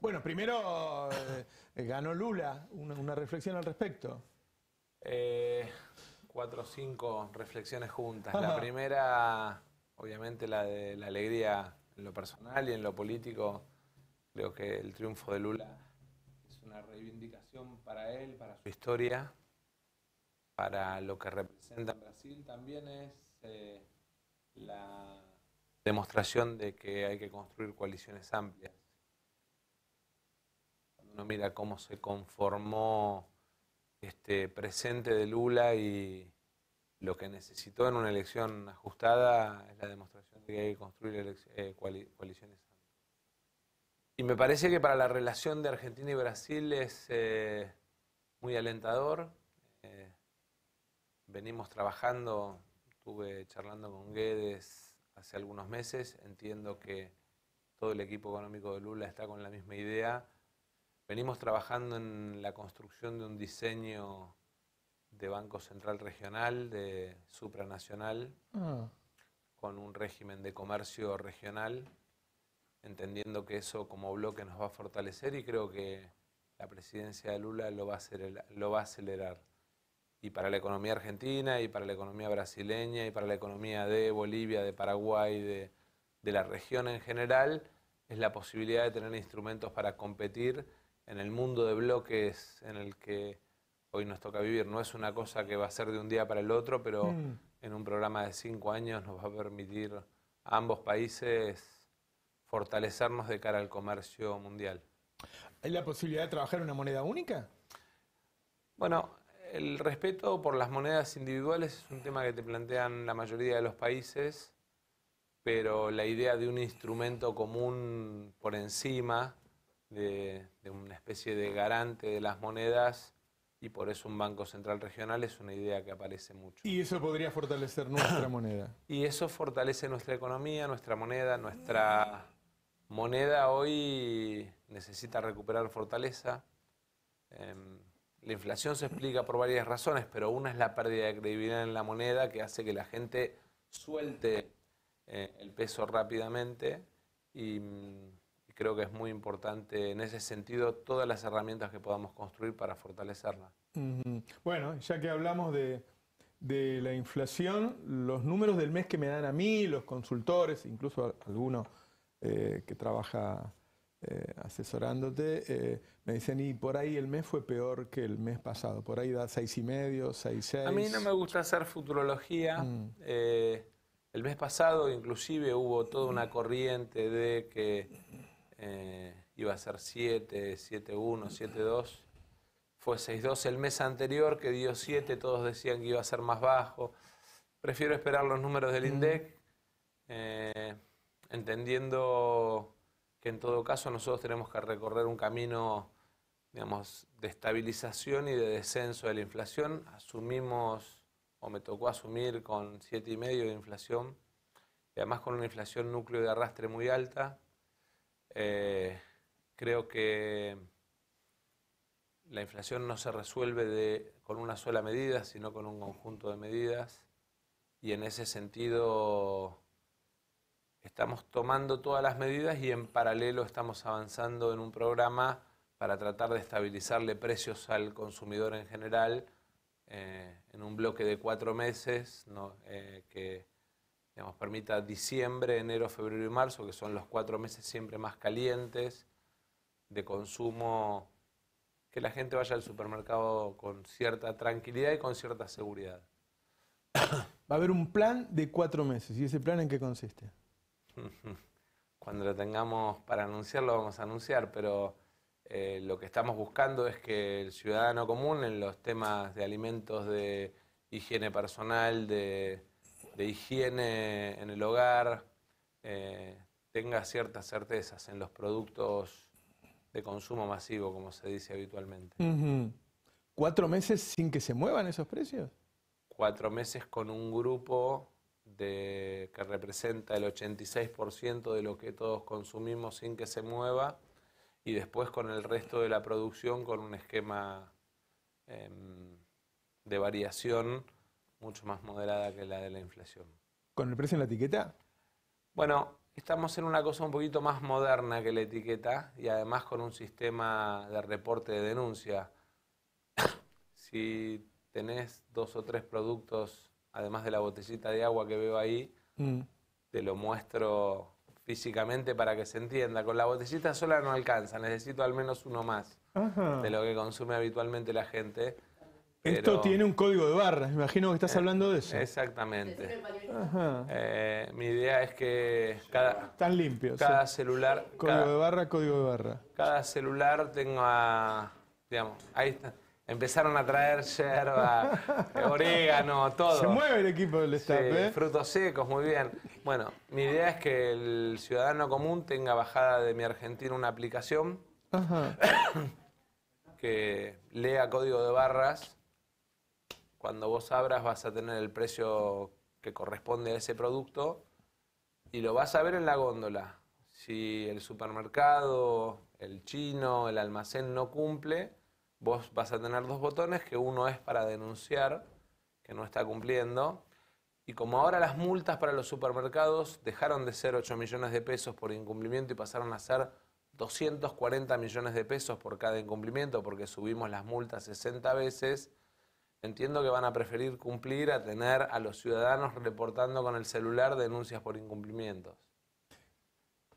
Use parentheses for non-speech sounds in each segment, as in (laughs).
Bueno, primero eh, ganó Lula, una, reflexión al respecto. Eh, cuatro o cinco reflexiones juntas. La (laughs) primera, obviamente, la de la alegría en lo personal y en lo político. Creo que el triunfo de Lula es una reivindicación para él, para su historia, para lo que representa Brasil. También es eh, la demostración de que hay que construir coaliciones amplias uno mira cómo se conformó este presente de Lula y lo que necesitó en una elección ajustada es la demostración de que hay que construir eh, coaliciones. Y me parece que para la relación de Argentina y Brasil es eh, muy alentador. Eh, venimos trabajando, estuve charlando con Guedes hace algunos meses, entiendo que todo el equipo económico de Lula está con la misma idea. Venimos trabajando en la construcción de un diseño de Banco Central Regional, de supranacional, ah. con un régimen de comercio regional, entendiendo que eso como bloque nos va a fortalecer y creo que la presidencia de Lula lo va a acelerar. Y para la economía argentina, y para la economía brasileña, y para la economía de Bolivia, de Paraguay, de, de la región en general, es la posibilidad de tener instrumentos para competir en el mundo de bloques en el que hoy nos toca vivir. No es una cosa que va a ser de un día para el otro, pero mm. en un programa de cinco años nos va a permitir a ambos países fortalecernos de cara al comercio mundial. ¿Hay la posibilidad de trabajar una moneda única? Bueno, el respeto por las monedas individuales es un tema que te plantean la mayoría de los países, pero la idea de un instrumento común por encima de, una especie de garante de las monedas y por eso un Banco Central Regional es una idea que aparece mucho. ¿Y eso podría fortalecer nuestra (clears throat) moneda? Y eso fortalece nuestra economía, nuestra moneda, nuestra moneda hoy necesita recuperar fortaleza. Em, la inflación se explica por varias razones, pero una es la pérdida de credibilidad en la moneda que hace que la gente suelte eh, el peso rápidamente y mm, creo que es muy importante en ese sentido todas las herramientas que podamos construir para fortalecerla. Bueno, ya que hablamos de, la inflación, los números del mes que me dan a mí, los consultores, incluso alguno eh, que trabaja eh, asesorándote, eh, me dicen, y por ahí el mes fue peor que el mes pasado, por ahí da seis y medio, seis, A mí no me gusta hacer futurología. Mm. el mes pasado inclusive hubo toda una corriente de que eh, iba a ser 7, 7, 1, 7, 2, fue 6, 2 el mes anterior que dio 7, todos decían que iba a ser más bajo. Prefiero esperar los números del mm. INDEC, eh, entendiendo que en todo caso nosotros tenemos que recorrer un camino digamos, de estabilización y de descenso de la inflación. Asumimos, o me tocó asumir, con 7,5 de inflación, y además con una inflación núcleo de arrastre muy alta, eh, creo que la inflación no se resuelve con una sola medida, sino con un conjunto de medidas. Y en ese sentido estamos tomando todas las medidas y en paralelo estamos avanzando en un programa para tratar de estabilizarle precios al consumidor en general eh, en un bloque de cuatro meses eh, que permita diciembre, enero, febrero y marzo, que son los cuatro meses siempre más calientes de consumo, que la gente vaya al supermercado con cierta tranquilidad y con cierta seguridad. (coughs) Va a haber un plan de cuatro meses. ¿Y ese plan en qué consiste? (laughs) Cuando lo tengamos para anunciarlo, vamos a anunciar, pero eh, lo que estamos buscando es que el ciudadano común en los temas de alimentos, de higiene personal, de de higiene en el hogar eh, tenga ciertas certezas en los productos de consumo masivo, como se dice habitualmente. ¿Cuatro meses sin que se muevan esos precios? Cuatro meses con un grupo que representa el 86% de lo que todos consumimos sin que se mueva y después con el resto de la producción con un esquema em, de variación mucho más moderada que la de la inflación. ¿Con el precio en la etiqueta? Bueno, estamos en una cosa un poquito más moderna que la etiqueta y además con un sistema de reporte de denuncia. (coughs) si tenés dos o tres productos, además de la botellita de agua que veo ahí, mm. te lo muestro físicamente para que se entienda. Con la botellita sola no alcanza, necesito al menos uno más de lo que consume habitualmente la gente. Esto tiene un código de barras, imagino que estás eh, hablando de eso. Exactamente. Eh, mi idea es que cada, Tan limpio, cada celular... Código de barra, código de barra. Cada celular tenga, digamos, ahí están Empezaron a traer yerba, (laughs) orégano, todo. Se mueve el equipo del staff, ¿eh? Frutos secos, muy bien. Bueno, mi idea es que el ciudadano común tenga bajada de Mi Argentina una aplicación (coughs) que lea código de barras cuando vos abras vas a tener el precio que corresponde a ese producto y lo vas a ver en la góndola. Si el supermercado, el chino, el almacén no cumple, vos vas a tener dos botones, que uno es para denunciar que no está cumpliendo. Y como ahora las multas para los supermercados dejaron de ser 8 millones de pesos por incumplimiento y pasaron a ser 240 millones de pesos por cada incumplimiento, porque subimos las multas 60 veces, Entiendo que van a preferir cumplir a tener a los ciudadanos reportando con el celular denuncias por incumplimientos.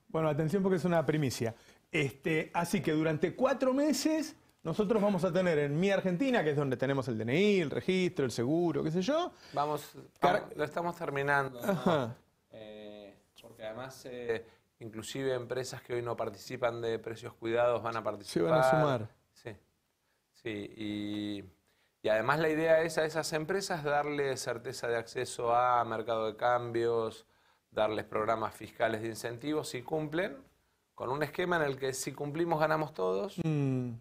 Bueno, atención porque es una primicia. Este, así que durante cuatro meses nosotros vamos a tener en Mi Argentina, que es donde tenemos el DNI, el registro, el seguro, qué sé yo. Vamos, lo estamos terminando. Eh, porque además, eh, inclusive empresas que hoy no participan de precios cuidados van a participar. Sí, van a sumar. Sí, sí, y... Y además la idea es a esas empresas darle certeza de acceso a mercado de cambios, darles programas fiscales de incentivos si cumplen, con un esquema en el que si cumplimos ganamos todos mm.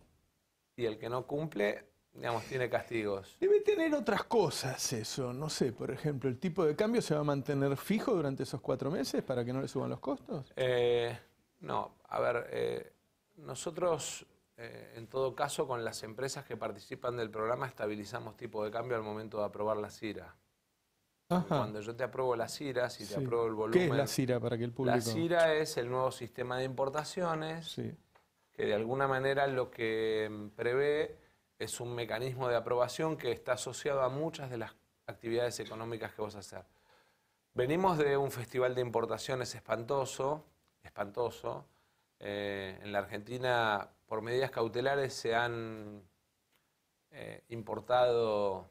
y el que no cumple, digamos, tiene castigos. Debe tener otras cosas eso, no sé, por ejemplo, el tipo de cambio se va a mantener fijo durante esos cuatro meses para que no le suban los costos. Eh, no, a ver, eh, nosotros eh, en todo caso, con las empresas que participan del programa estabilizamos tipo de cambio al momento de aprobar la CIRA. Cuando yo te apruebo la CIRA, si te apruebo el volumen... ¿Qué es la CIRA para que el público...? La CIRA es el nuevo sistema de importaciones, que de alguna manera lo que mm, prevé es un mecanismo de aprobación que está asociado a muchas de las actividades económicas que a hacer. Venimos de un festival de importaciones espantoso, espantoso. Eh, en la Argentina por medidas cautelares se han eh, importado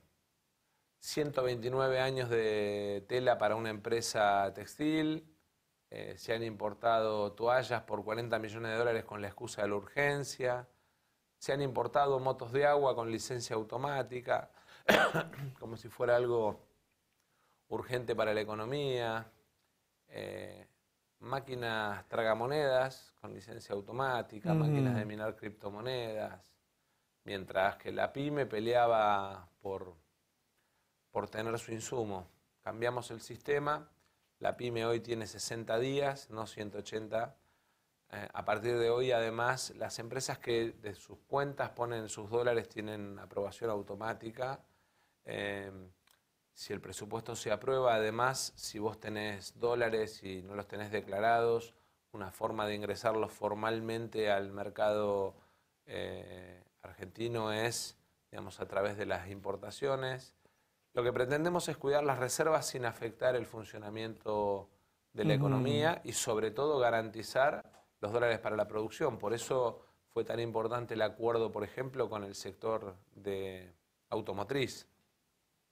129 años de tela para una empresa textil, eh, se han importado toallas por 40 millones de dólares con la excusa de la urgencia, se han importado motos de agua con licencia automática, (coughs) como si fuera algo urgente para la economía. Eh, máquinas tragamonedas con licencia automática, máquinas de minar criptomonedas, mientras que la pyme peleaba por, por tener su insumo. Cambiamos el sistema, la pyme hoy tiene 60 días, no 180. Eh, a partir de hoy, además, las empresas que de sus cuentas ponen sus dólares tienen aprobación automática. Eh, si el presupuesto se aprueba, además, si vos tenés dólares y no los tenés declarados, una forma de ingresarlos formalmente al mercado eh, argentino es, digamos, a través de las importaciones. Lo que pretendemos es cuidar las reservas sin afectar el funcionamiento de la economía y sobre todo garantizar los dólares para la producción. Por eso fue tan importante el acuerdo, por ejemplo, con el sector de automotriz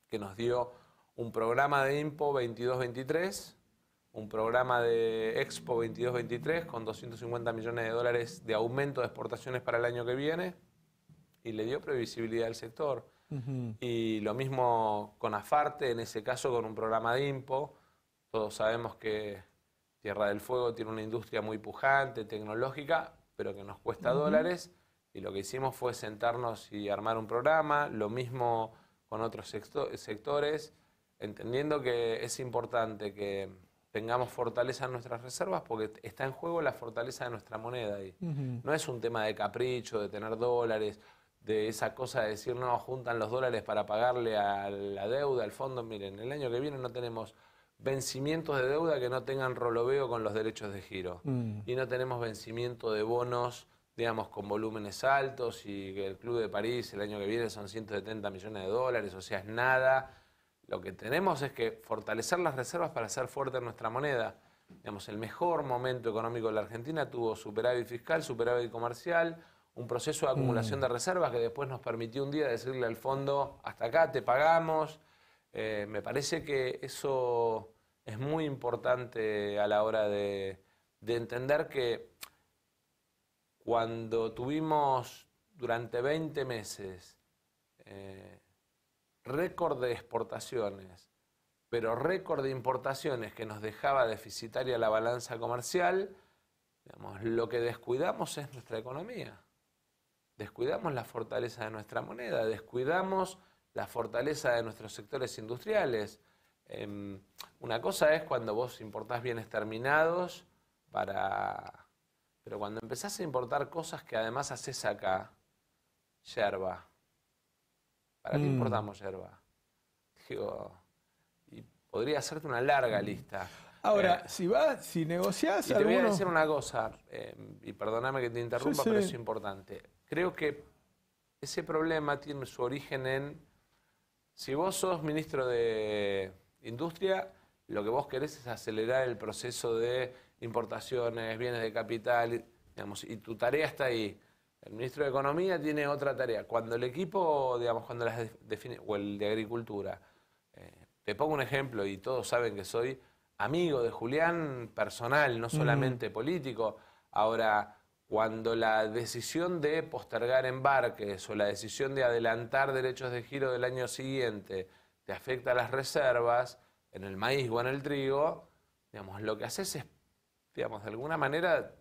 que nos dio un programa de IMPO 2223 un programa de Expo 22-23 con 250 millones de dólares de aumento de exportaciones para el año que viene y le dio previsibilidad al sector. Y lo mismo con Afarte, en ese caso con un programa de IMPO. Todos sabemos que Tierra del Fuego tiene una industria muy pujante, tecnológica, pero que nos cuesta dólares. Y lo que hicimos fue sentarnos y armar un programa. Lo mismo con otros sectores, entendiendo que es importante que tengamos fortaleza en nuestras reservas porque está en juego la fortaleza de nuestra moneda. Ahí. No es un tema de capricho, de tener dólares, de esa cosa de decir, no, juntan los dólares para pagarle a la deuda, al fondo. Miren, el año que viene no tenemos vencimientos de deuda que no tengan roloveo con los derechos de giro. Mm. Y no tenemos vencimiento de bonos digamos, con volúmenes altos y que el Club de París el año que viene son 170 millones de dólares, o sea, es nada. Lo que tenemos es que fortalecer las reservas para hacer fuerte nuestra moneda. Digamos, el mejor momento económico de la Argentina tuvo superávit fiscal, superávit comercial, un proceso de acumulación mm. de reservas que después nos permitió un día decirle al fondo, hasta acá te pagamos. Eh, me parece que eso es muy importante a la hora de entender que cuando tuvimos durante 20 meses eh, récord de exportaciones, pero récord de importaciones que nos dejaba deficitaria la balanza comercial, digamos, lo que descuidamos es nuestra economía. Descuidamos la fortaleza de nuestra moneda, descuidamos la fortaleza de nuestros sectores industriales. Em, una cosa es cuando vos importás bienes terminados para pero cuando empezás a importar cosas que además haces acá, yerba, ¿para qué mm. importamos yerba? Digo, y podría hacerte una larga mm. lista. Ahora, eh, si vas, si negociás y Te voy a decir una cosa, eh, y perdóname que te interrumpa, pero es importante. Creo que ese problema tiene su origen en... Si vos sos ministro de Industria, lo que vos querés es acelerar el proceso de importaciones, bienes de capital, digamos, y tu tarea está ahí. El ministro de Economía tiene otra tarea. Cuando el equipo, digamos, cuando las define, o el de Agricultura, eh, te pongo un ejemplo y todos saben que soy amigo de Julián, personal, no solamente político. Ahora, cuando la decisión de postergar embarques o la decisión de adelantar derechos de giro del año siguiente te afecta a las reservas, en el maíz o en el trigo, digamos, lo que haces es digamos, de alguna manera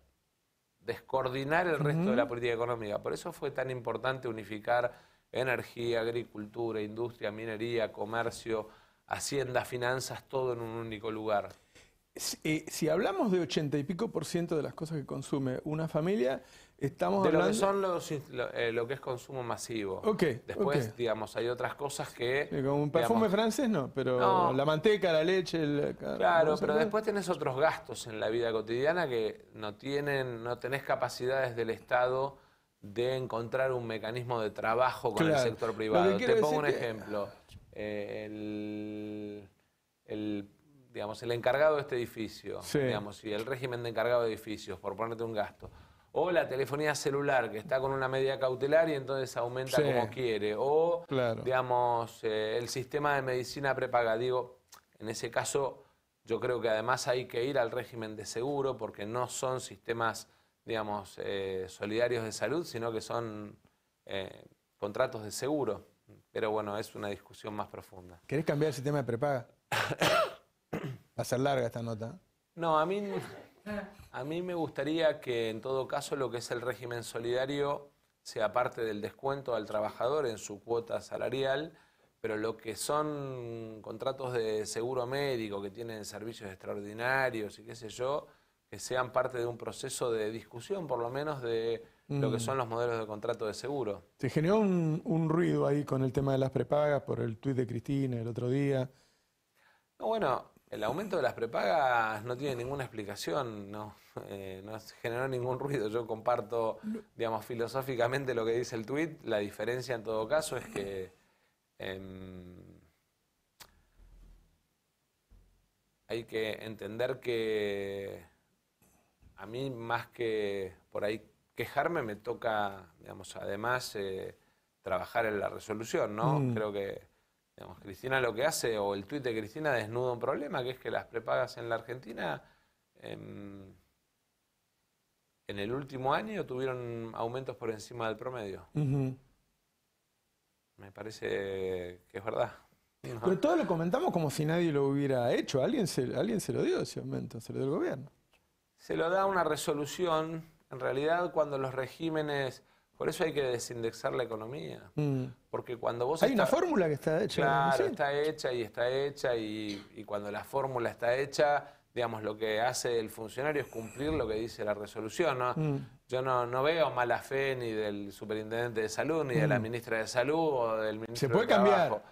descoordinar el resto de la política económica. Por eso fue tan importante unificar energía, agricultura, industria, minería, comercio, hacienda, finanzas, todo en un único lugar. Si, eh, si hablamos de ochenta y pico por ciento de las cosas que consume una familia, Estamos hablando... lo son eh, lo, que es consumo masivo. Después, digamos, hay otras cosas que... Como un perfume francés no, pero la manteca, la leche... claro, pero después tenés otros gastos en la vida cotidiana que no tienen, no tenés capacidades del Estado de encontrar un mecanismo de trabajo con el sector privado. Te pongo un ejemplo. Eh, el, digamos, el encargado de este edificio, digamos, y el régimen de encargado de edificios, por ponerte un gasto o la telefonía celular que está con una medida cautelar y entonces aumenta como quiere, o digamos eh, el sistema de medicina prepaga. Digo, en ese caso yo creo que además hay que ir al régimen de seguro porque no son sistemas, digamos, eh, solidarios de salud, sino que son eh, contratos de seguro. Pero bueno, es una discusión más profunda. ¿Querés cambiar el sistema de prepaga? (coughs) Va a ser larga esta nota. No, a mí... Ah. A mí me gustaría que en todo caso lo que es el régimen solidario sea parte del descuento al trabajador en su cuota salarial, pero lo que son contratos de seguro médico que tienen servicios extraordinarios y qué sé yo, que sean parte de un proceso de discusión, por lo menos de lo que mm. son los modelos de contrato de seguro. Se generó un, ruido ahí con el tema de las prepagas por el tuit de Cristina el otro día. No, bueno, el aumento de las prepagas no tiene ninguna explicación, no, eh, generó ningún ruido. Yo comparto, digamos, filosóficamente lo que dice el tuit. La diferencia en todo caso es que em, hay que entender que a mí más que por ahí quejarme me toca, digamos, además eh, trabajar en la resolución, ¿no? Mm. Creo que Cristina lo que hace, o el tuit de Cristina desnuda un problema, que es que las prepagas en la Argentina em, en el último año tuvieron aumentos por encima del promedio. Me parece que es verdad. Pero todo lo comentamos como si nadie lo hubiera hecho. Alguien alguien se lo dio ese aumento, se lo dio el gobierno. Se lo da una resolución. En realidad, cuando los regímenes por eso hay que desindexar la economía. Mm. Porque cuando vos. Hay una fórmula que está hecha. Claro, está hecha y está hecha, y, cuando la fórmula está hecha, digamos, lo que hace el funcionario es cumplir lo que dice la resolución. Mm. Yo no, veo mala fe ni del superintendente de salud, ni de la mm. ministra de salud o del ministro Se puede cambiar.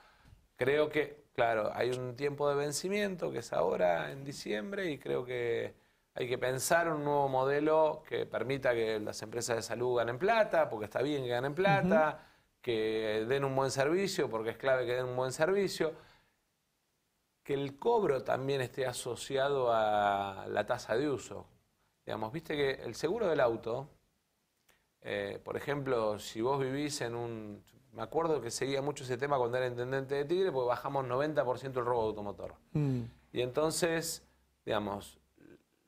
Creo que, claro, hay un tiempo de vencimiento que es ahora, en diciembre, y creo que hay que pensar un nuevo modelo que permita que las empresas de salud ganen plata, porque está bien que ganen plata, que den un buen servicio, porque es clave que den un buen servicio, que el cobro también esté asociado a la tasa de uso. Digamos, viste que el seguro del auto, eh, por ejemplo, si vos vivís en un... Me acuerdo que seguía mucho ese tema cuando era intendente de Tigre, porque bajamos 90% el robo de automotor. Mm. Y entonces, digamos,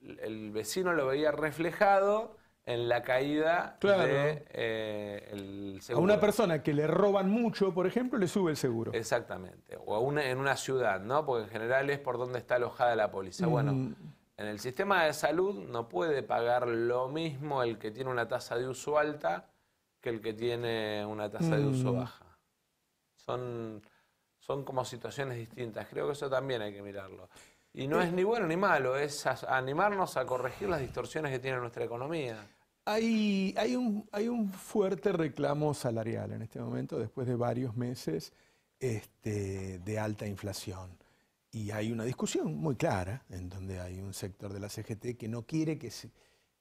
el vecino lo veía reflejado en la caída de, seguro. Eh, a una persona que le roban mucho, por ejemplo, le sube el seguro. Exactamente. O a una, en una ciudad, ¿no? Porque en general es por donde está alojada la póliza. Mm. Bueno, en el sistema de salud no puede pagar lo mismo el que tiene una tasa de uso alta que el que tiene una tasa de uso mm. baja. Son, son como situaciones distintas. Creo que eso también hay que mirarlo. Y no es ni bueno ni malo, es animarnos a corregir las distorsiones que tiene nuestra economía. Hay, un, fuerte reclamo salarial en este momento, después de varios meses este, de alta inflación. Y hay una discusión muy clara, en donde hay un sector de la CGT que no quiere que,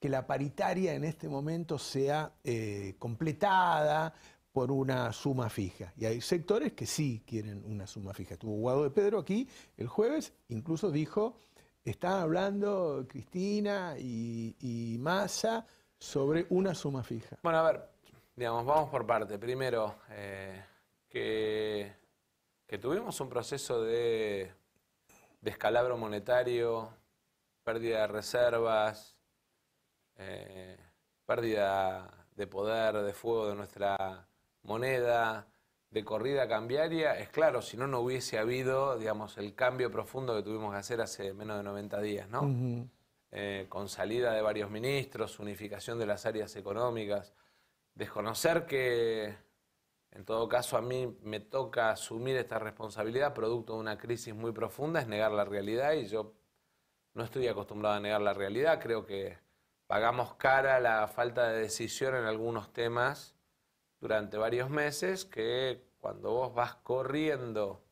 la paritaria en este momento sea eh, completada por una suma fija. Y hay sectores que sí quieren una suma fija. Estuvo Guado de Pedro aquí el jueves, incluso dijo, están hablando Cristina y, y Massa sobre una suma fija. Bueno, a ver, digamos, vamos por parte. Primero, eh, que, tuvimos un proceso de descalabro monetario, pérdida de reservas, eh, pérdida de poder, de fuego de nuestra moneda de corrida cambiaria, es claro, si no, no hubiese habido, digamos, el cambio profundo que tuvimos que hacer hace menos de 90 días, ¿no? Eh, con salida de varios ministros, unificación de las áreas económicas, desconocer que, en todo caso, a mí me toca asumir esta responsabilidad producto de una crisis muy profunda, es negar la realidad y yo no estoy acostumbrado a negar la realidad, creo que pagamos cara la falta de decisión en algunos temas durante varios meses que cuando vos vas corriendo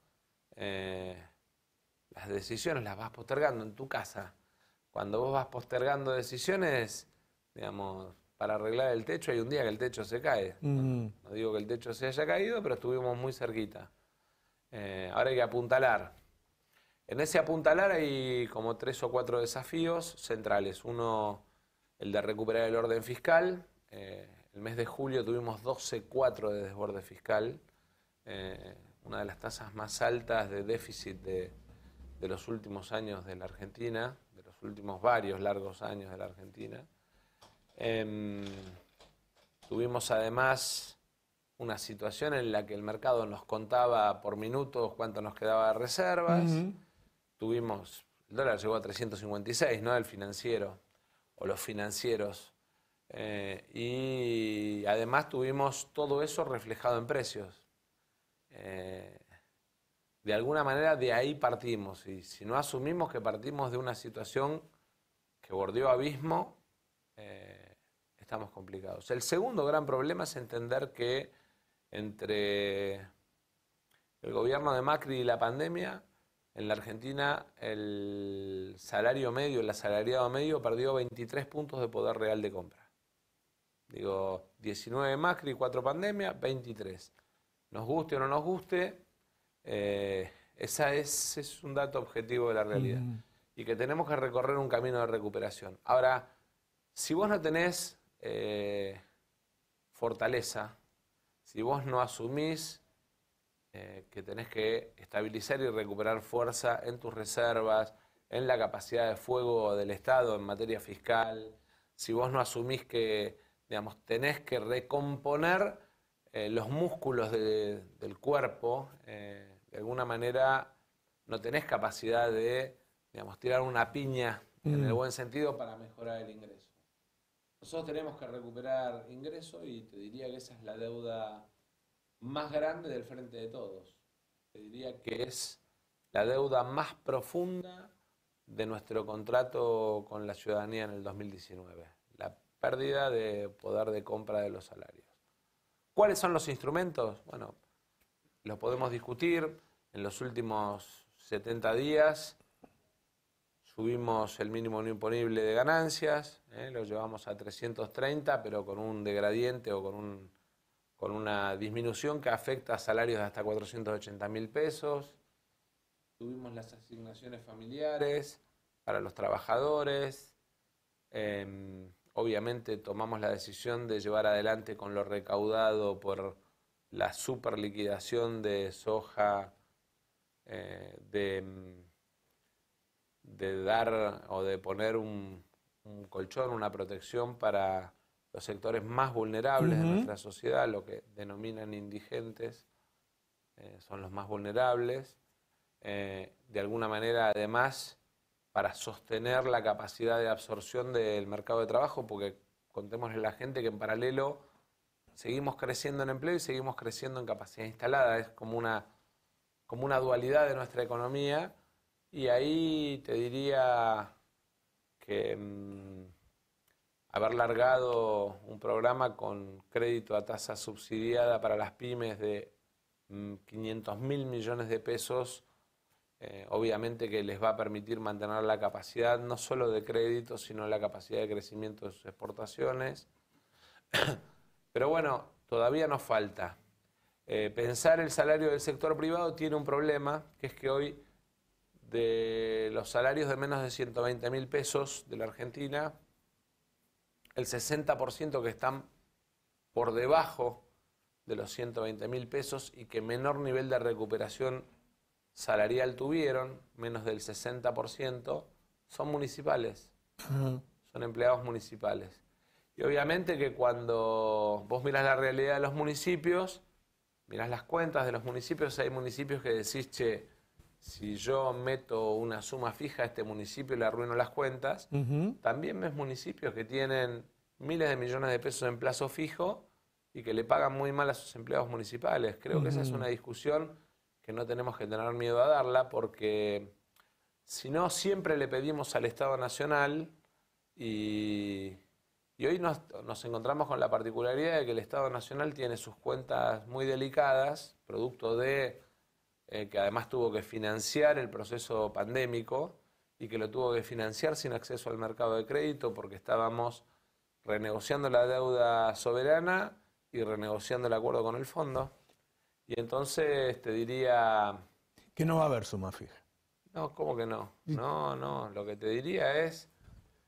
eh, las decisiones, las vas postergando en tu casa. Cuando vos vas postergando decisiones, digamos, para arreglar el techo, hay un día que el techo se cae. no, digo que el techo se haya caído, pero estuvimos muy cerquita. Eh, ahora hay que apuntalar. En ese apuntalar hay como tres o cuatro desafíos centrales. Uno, el de recuperar el orden fiscal, eh, el mes de julio tuvimos 12,4 de desborde fiscal, eh, una de las tasas más altas de déficit de, los últimos años de la Argentina, de los últimos varios largos años de la Argentina. Em, tuvimos además una situación en la que el mercado nos contaba por minutos cuánto nos quedaba de reservas. Tuvimos, el dólar llegó a 356, ¿no? El financiero, o los financieros eh, y además tuvimos todo eso reflejado en precios. Eh, de alguna manera de ahí partimos. Y si no asumimos que partimos de una situación que bordeó abismo, eh, estamos complicados. El segundo gran problema es entender que entre el gobierno de Macri y la pandemia, en la Argentina el salario medio, el asalariado medio perdió 23 puntos de poder real de compra. Digo, 19 Macri, 4 pandemias, 23. Nos guste o no nos guste, ese eh, esa es, un dato objetivo de la realidad. Y que tenemos que recorrer un camino de recuperación. Ahora, si vos no tenés eh, fortaleza, si vos no asumís eh, que tenés que estabilizar y recuperar fuerza en tus reservas, en la capacidad de fuego del Estado en materia fiscal, si vos no asumís que digamos, tenés que recomponer eh, los músculos del cuerpo, eh, de alguna manera no tenés capacidad de, digamos, tirar una piña en el mm. buen sentido para mejorar el ingreso. Nosotros tenemos que recuperar ingreso y te diría que esa es la deuda más grande del frente de todos. Te diría que es la deuda más profunda de nuestro contrato con la ciudadanía en el 2019 pérdida de poder de compra de los salarios. ¿Cuáles son los instrumentos? Bueno, los podemos discutir. En los últimos 70 días subimos el mínimo no imponible de ganancias, ¿eh? lo llevamos a 330, pero con un degradiente o con, un, con una disminución que afecta a salarios de hasta 480 mil pesos. Subimos las asignaciones familiares para los trabajadores. Em, obviamente tomamos la decisión de llevar adelante con lo recaudado por la superliquidación de soja, eh, mm, de, dar o de poner un, colchón, una protección para los sectores más vulnerables de nuestra sociedad, lo que denominan indigentes, eh, son los más vulnerables. Eh, de alguna manera, además, para sostener la capacidad de absorción del mercado de trabajo, porque contémosle a la gente que en paralelo seguimos creciendo en empleo y seguimos creciendo en capacidad instalada. Es como una, como una dualidad de nuestra economía y ahí te diría que mm, haber largado un programa con crédito a tasa subsidiada para las pymes de 500 mm, mil millones de pesos eh, obviamente que les va a permitir mantener la capacidad no solo de crédito, sino la capacidad de crecimiento de sus exportaciones. (coughs) Pero bueno, todavía nos falta. Eh, pensar el salario del sector privado tiene un problema, que es que hoy de los salarios de menos de 120 mil pesos de la Argentina, el 60% que están por debajo de los 120 mil pesos y que menor nivel de recuperación salarial tuvieron, menos del 60%, son municipales. Son empleados municipales. Y obviamente que cuando vos miras la realidad de los municipios, miras las cuentas de los municipios, hay municipios que decís, che, si yo meto una suma fija a este municipio y le arruino las cuentas, también ves municipios que tienen miles de millones de pesos en plazo fijo y que le pagan muy mal a sus empleados municipales. Creo que esa es una discusión que no tenemos que tener miedo a darla porque si no siempre le pedimos al Estado Nacional y, hoy nos, encontramos con la particularidad de que el Estado Nacional tiene sus cuentas muy delicadas, producto de eh, que además tuvo que financiar el proceso pandémico y que lo tuvo que financiar sin acceso al mercado de crédito porque estábamos renegociando la deuda soberana y renegociando el acuerdo con el fondo. Y entonces te diría... Que no va a haber suma fija. No, ¿cómo que no? No, no, lo que te diría es,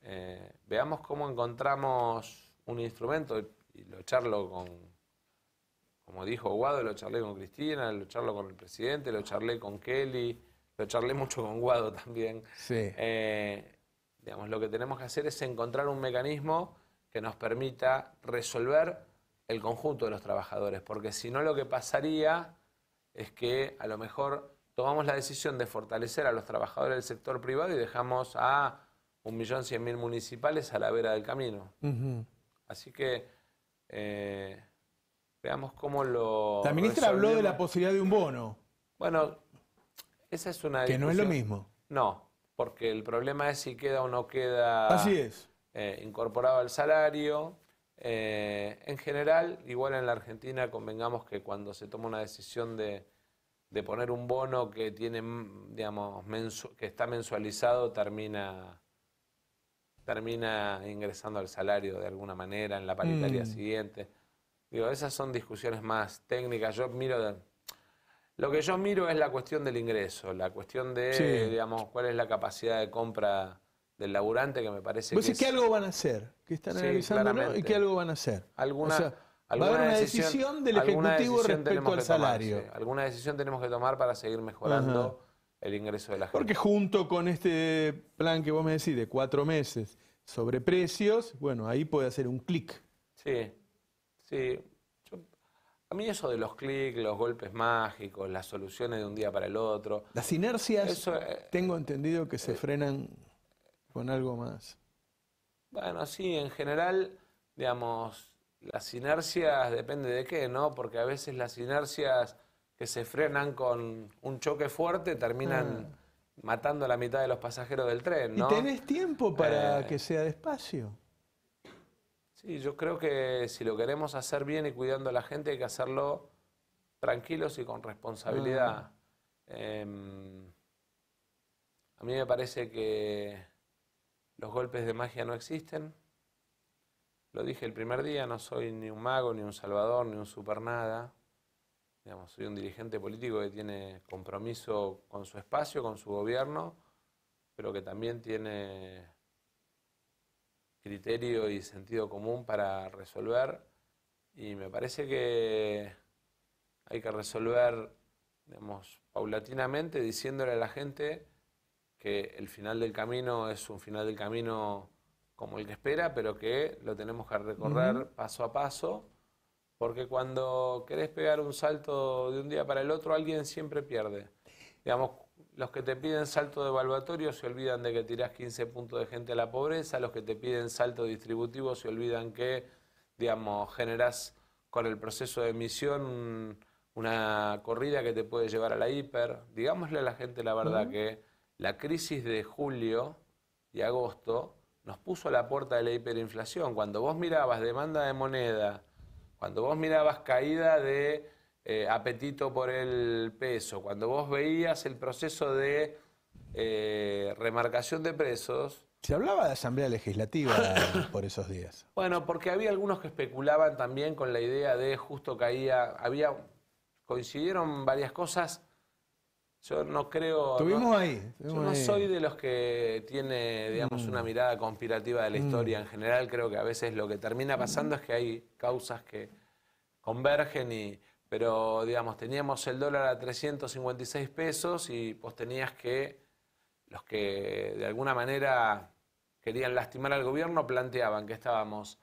eh, veamos cómo encontramos un instrumento, y lo charlo con, como dijo Guado, lo charlé con Cristina, lo charlé con el presidente, lo charlé con Kelly, lo charlé mucho con Guado también. Sí. Eh, digamos, lo que tenemos que hacer es encontrar un mecanismo que nos permita resolver el conjunto de los trabajadores, porque si no lo que pasaría es que a lo mejor tomamos la decisión de fortalecer a los trabajadores del sector privado y dejamos a un millón mil municipales a la vera del camino. Así que eh, veamos cómo lo... La ministra habló de la posibilidad de un bono. Bueno, esa es una... Que no es lo mismo. No, porque el problema es si queda o no queda... Eh, incorporado al salario. Eh, en general, igual en la Argentina convengamos que cuando se toma una decisión de, poner un bono que tiene, digamos, que está mensualizado, termina, termina ingresando al salario de alguna manera en la paritaria mm. siguiente. Digo, esas son discusiones más técnicas. Yo miro lo que yo miro es la cuestión del ingreso, la cuestión de, digamos, cuál es la capacidad de compra del laburante que me parece pues que. algo van a hacer, que están analizando y que algo van a hacer. Alguna, decisión, del Ejecutivo respecto al salario. Alguna decisión tenemos que tomar para seguir mejorando el ingreso de la gente. Porque junto con este plan que vos me decís de cuatro meses sobre precios, bueno, ahí puede hacer un clic. Sí, sí. a mí eso de los clics, los golpes mágicos, las soluciones de un día para el otro. Las inercias, eh, tengo entendido que se eh, frenan con algo más. Bueno, sí, en general, digamos, las inercias depende de qué, ¿no? Porque a veces las inercias que se frenan con un choque fuerte terminan ah. matando a la mitad de los pasajeros del tren, ¿no? ¿Y tenés tiempo para eh. que sea despacio? Sí, yo creo que si lo queremos hacer bien y cuidando a la gente hay que hacerlo tranquilos y con responsabilidad. Ah. Em, a mí me parece que los golpes de magia no existen. Lo dije el primer día, no soy ni un mago, ni un salvador, ni un supernada. Digamos, soy un dirigente político que tiene compromiso con su espacio, con su gobierno, pero que también tiene criterio y sentido común para resolver. Y me parece que hay que resolver, digamos, paulatinamente, diciéndole a la gente que el final del camino es un final del camino como el que espera, pero que lo tenemos que recorrer paso a paso, porque cuando querés pegar un salto de un día para el otro, alguien siempre pierde. Digamos, los que te piden salto de evaluatorio se olvidan de que tirás 15 puntos de gente a la pobreza, los que te piden salto distributivo se olvidan que, digamos, generás con el proceso de emisión una corrida que te puede llevar a la hiper. Digámosle a la gente la verdad que la crisis de julio y agosto nos puso a la puerta de la hiperinflación. Cuando vos mirabas demanda de moneda, cuando vos mirabas caída de eh, apetito por el peso, cuando vos veías el proceso de eh, remarcación de presos... Se hablaba de asamblea legislativa (laughs) por esos días. Bueno, porque había algunos que especulaban también con la idea de justo caía, había, coincidieron varias cosas yo no creo. Estuvimos ahí. yo no soy de los que tiene, digamos, una mm. mirada conspirativa de la mm. historia. En general, creo que a veces lo que termina mm. pasando es que hay causas que convergen y. Pero, digamos, teníamos el dólar a 356 pesos y vos tenías que. Los que de alguna manera querían lastimar al gobierno planteaban que estábamos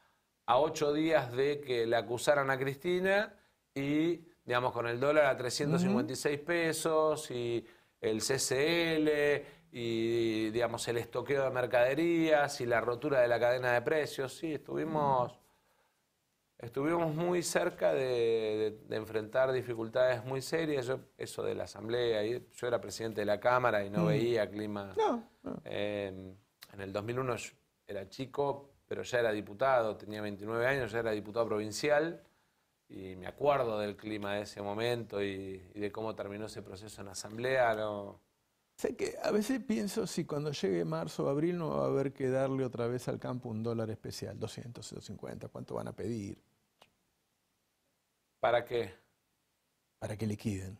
a ocho días de que le acusaran a Cristina y digamos, con el dólar a 356 pesos y el CCL y, digamos, el estoqueo de mercaderías y la rotura de la cadena de precios. Sí, estuvimos, estuvimos muy cerca de, enfrentar dificultades muy serias. eso de la asamblea, yo era presidente de la Cámara y no mm. veía clima. No, em, en el 2001 era chico, pero ya era diputado, tenía 29 años, ya era diputado provincial y me acuerdo del clima de ese momento y, de cómo terminó ese proceso en asamblea. No... Sé que a veces pienso si cuando llegue marzo o abril no va a haber que darle otra vez al campo un dólar especial, 200, 250, ¿cuánto van a pedir? ¿Para qué? Para que liquiden.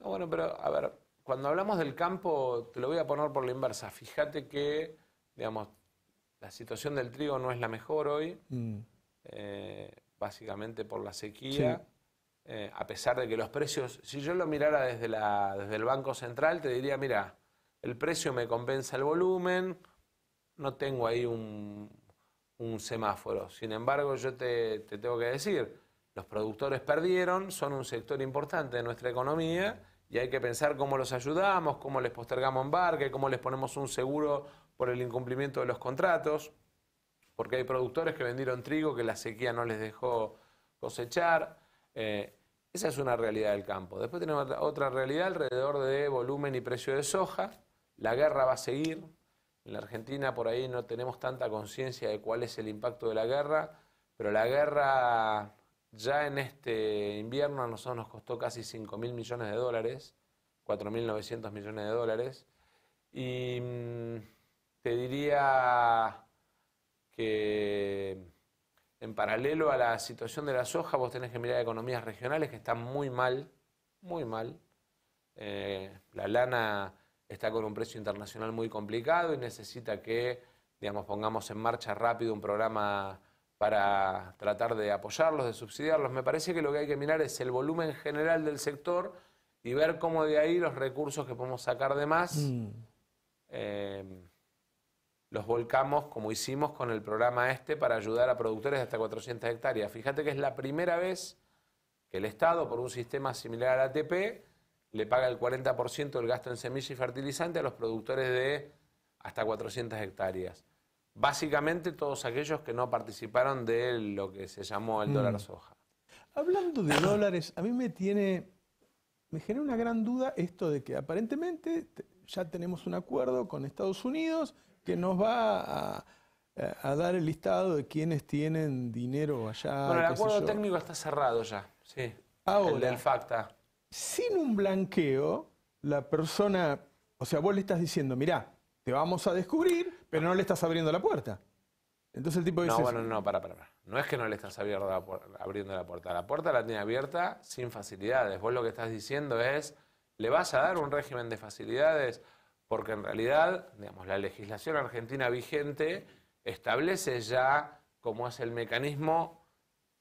No, bueno, pero a ver, cuando hablamos del campo, te lo voy a poner por la inversa. Fíjate que, digamos, la situación del trigo no es la mejor hoy. Mm. Eh, básicamente por la sequía. Eh, a pesar de que los precios, si yo lo mirara desde, la, desde el Banco Central, te diría, mira, el precio me compensa el volumen, no tengo ahí un, semáforo. Sin embargo, yo te, te, tengo que decir, los productores perdieron, son un sector importante de nuestra economía y hay que pensar cómo los ayudamos, cómo les postergamos embarque, cómo les ponemos un seguro por el incumplimiento de los contratos porque hay productores que vendieron trigo que la sequía no les dejó cosechar. Eh, esa es una realidad del campo. Después tenemos otra realidad alrededor de volumen y precio de soja. La guerra va a seguir. En la Argentina por ahí no tenemos tanta conciencia de cuál es el impacto de la guerra, pero la guerra ya en este invierno a nosotros nos costó casi 5.000 millones de dólares, 4.900 millones de dólares. Y mm, te diría que en paralelo a la situación de la soja, vos tenés que mirar economías regionales que están muy mal, muy mal. Eh, la lana está con un precio internacional muy complicado y necesita que, digamos, pongamos en marcha rápido un programa para tratar de apoyarlos, de subsidiarlos. Me parece que lo que hay que mirar es el volumen general del sector y ver cómo de ahí los recursos que podemos sacar de más. Mm. Eh, los volcamos como hicimos con el programa este para ayudar a productores de hasta 400 hectáreas. Fíjate que es la primera vez que el Estado, por un sistema similar al ATP, le paga el 40% del gasto en semillas y fertilizante a los productores de hasta 400 hectáreas. Básicamente todos aquellos que no participaron de lo que se llamó el mm. dólar soja. Hablando de (coughs) dólares, a mí me tiene, me genera una gran duda esto de que aparentemente ya tenemos un acuerdo con Estados Unidos que nos va a, dar el listado de quienes tienen dinero allá. Bueno, el acuerdo técnico está cerrado ya, sí. Ahora, Sin un blanqueo, la persona, o sea, vos le estás diciendo, mirá, te vamos a descubrir, pero no le estás abriendo la puerta. Entonces el tipo dice... No, bueno, no, para, para, para. No es que no le estás abriendo la puerta. La puerta la tiene abierta sin facilidades. Vos lo que estás diciendo es, le vas a dar un régimen de facilidades porque en realidad, digamos, la legislación argentina vigente establece ya cómo es el mecanismo,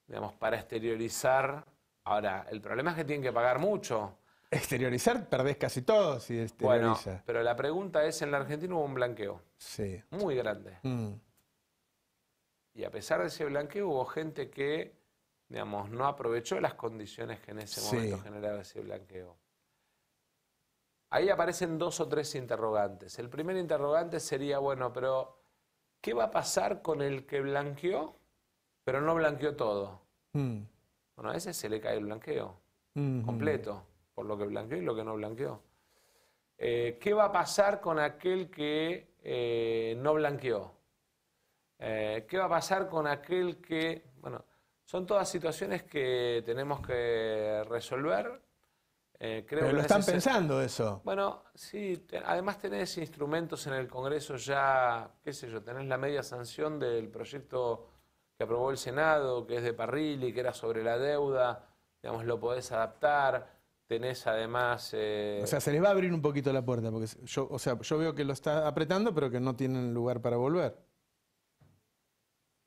digamos, para exteriorizar. Ahora, el problema es que tienen que pagar mucho. Exteriorizar, perdés casi todo si Bueno, pero la pregunta es, en la Argentina hubo un blanqueo. Sí. Muy grande. Mm. Y a pesar de ese blanqueo hubo gente que, digamos, no aprovechó las condiciones que en ese momento generaba ese blanqueo. Ahí aparecen dos o tres interrogantes. El primer interrogante sería, bueno, pero ¿qué va a pasar con el que blanqueó, pero no blanqueó todo? Mm. Bueno, a ese se le cae el blanqueo mm-hmm. completo, por lo que blanqueó y lo que no blanqueó. Eh, ¿Qué va a pasar con aquel que eh, no blanqueó? Eh, ¿Qué va a pasar con aquel que... Bueno, son todas situaciones que tenemos que resolver eh, pero lo están pensando eso. Bueno, sí, además tenés instrumentos en el Congreso ya, qué sé yo, tenés la media sanción del proyecto que aprobó el Senado, que es de Parrilli, que era sobre la deuda, digamos, lo podés adaptar, tenés además... Eh, o sea, se les va a abrir un poquito la puerta, porque yo, o sea, yo veo que lo está apretando, pero que no tienen lugar para volver.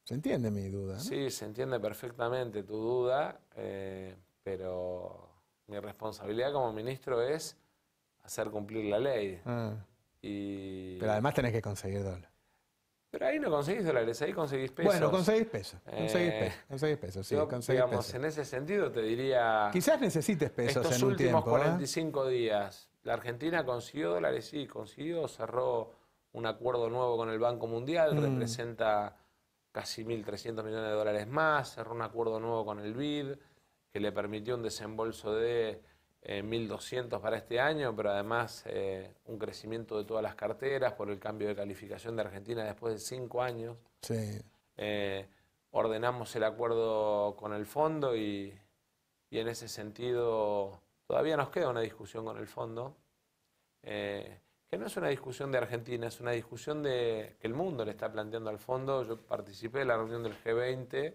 Se entiende mi duda. Sí, se entiende perfectamente tu duda, eh, pero mi responsabilidad como ministro es hacer cumplir la ley. Ah. Y... Pero además tenés que conseguir dólares. Pero ahí no conseguís dólares, ahí conseguís pesos. Bueno, conseguís pesos, eh, conseguís pesos, digamos, en ese sentido te diría... Quizás necesites pesos en un tiempo. últimos ¿eh? 45 días, la Argentina consiguió dólares, sí, consiguió, cerró un acuerdo nuevo con el Banco Mundial, mm. representa casi 1.300 millones de dólares más, cerró un acuerdo nuevo con el BID, que le permitió un desembolso de 1.200 eh, para este año, pero además eh, un crecimiento de todas las carteras por el cambio de calificación de Argentina después de cinco años. Eh, ordenamos el acuerdo con el fondo y, en ese sentido todavía nos queda una discusión con el fondo, que no es una discusión de Argentina, es una discusión de, que el mundo le está planteando al fondo. Yo participé de la reunión del G20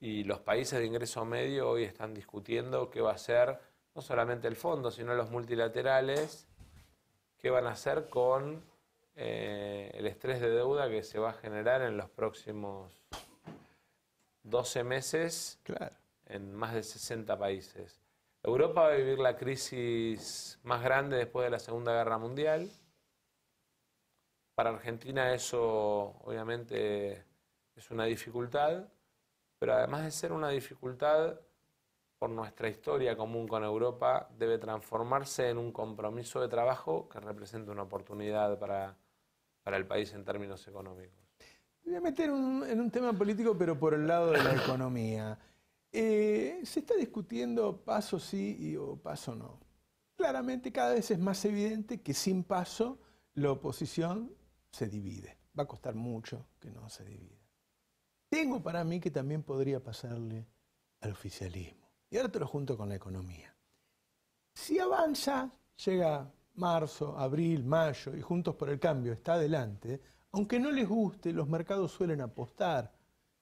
y los países de ingreso medio hoy están discutiendo qué va a ser no solamente el fondo, sino los multilaterales, qué van a hacer con eh, el estrés de deuda que se va a generar en los próximos 12 meses en más de 60 países. Europa va a vivir la crisis más grande después de la Segunda Guerra Mundial. Para Argentina eso obviamente es una dificultad pero además de ser una dificultad por nuestra historia común con Europa, debe transformarse en un compromiso de trabajo que represente una oportunidad para, para el país en términos económicos. Voy a meter en un tema político, pero por el lado de la economía. Eh, se está discutiendo paso sí y, o paso no. Claramente cada vez es más evidente que sin paso la oposición se divide. Va a costar mucho que no se divide. Tengo para mí que también podría pasarle al oficialismo. Y ahora te lo junto con la economía. Si avanza, llega marzo, abril, mayo y Juntos por el Cambio está adelante, aunque no les guste, los mercados suelen apostar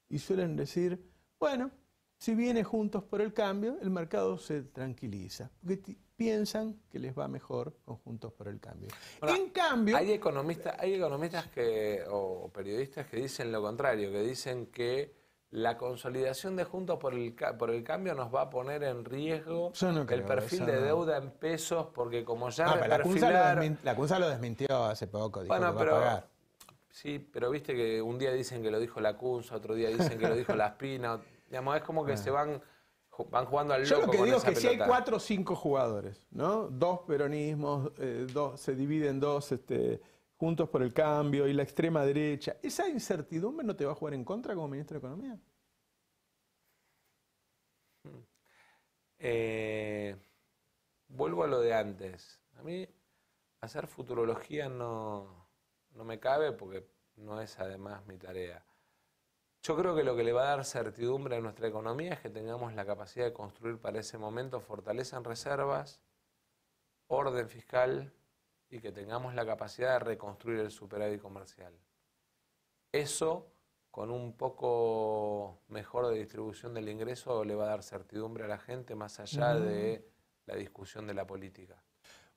y suelen decir, bueno, si viene Juntos por el Cambio, el mercado se tranquiliza, porque piensan que les va mejor con Juntos por el Cambio. en cambio... Hay economistas, hay economistas que, o periodistas que dicen lo contrario, que dicen que la consolidación de Juntos por el, Cambio nos va a poner en riesgo el perfil de deuda en pesos, porque como ya... Ah, la, CUNSA lo desmintió hace poco, dijo bueno, que va a pagar. Sí, pero viste que un día dicen que lo dijo la Cunza, otro día dicen que lo dijo la Espina. Digamos, es como que ah. se van van jugando al Yo lo que digo es que si hay cuatro o cinco jugadores, ¿no? Dos peronismos, eh, dos, se dividen dos, este, juntos por el cambio y la extrema derecha, ¿esa incertidumbre no te va a jugar en contra como ministro de Economía? Eh, vuelvo a lo de antes. A mí hacer futurología no, no me cabe porque no es además mi tarea. Yo creo que lo que le va a dar certidumbre a nuestra economía es que tengamos la capacidad de construir para ese momento fortaleza en reservas, orden fiscal y que tengamos la capacidad de reconstruir el superávit comercial. Eso, con un poco mejor de distribución del ingreso, le va a dar certidumbre a la gente más allá de la discusión de la política.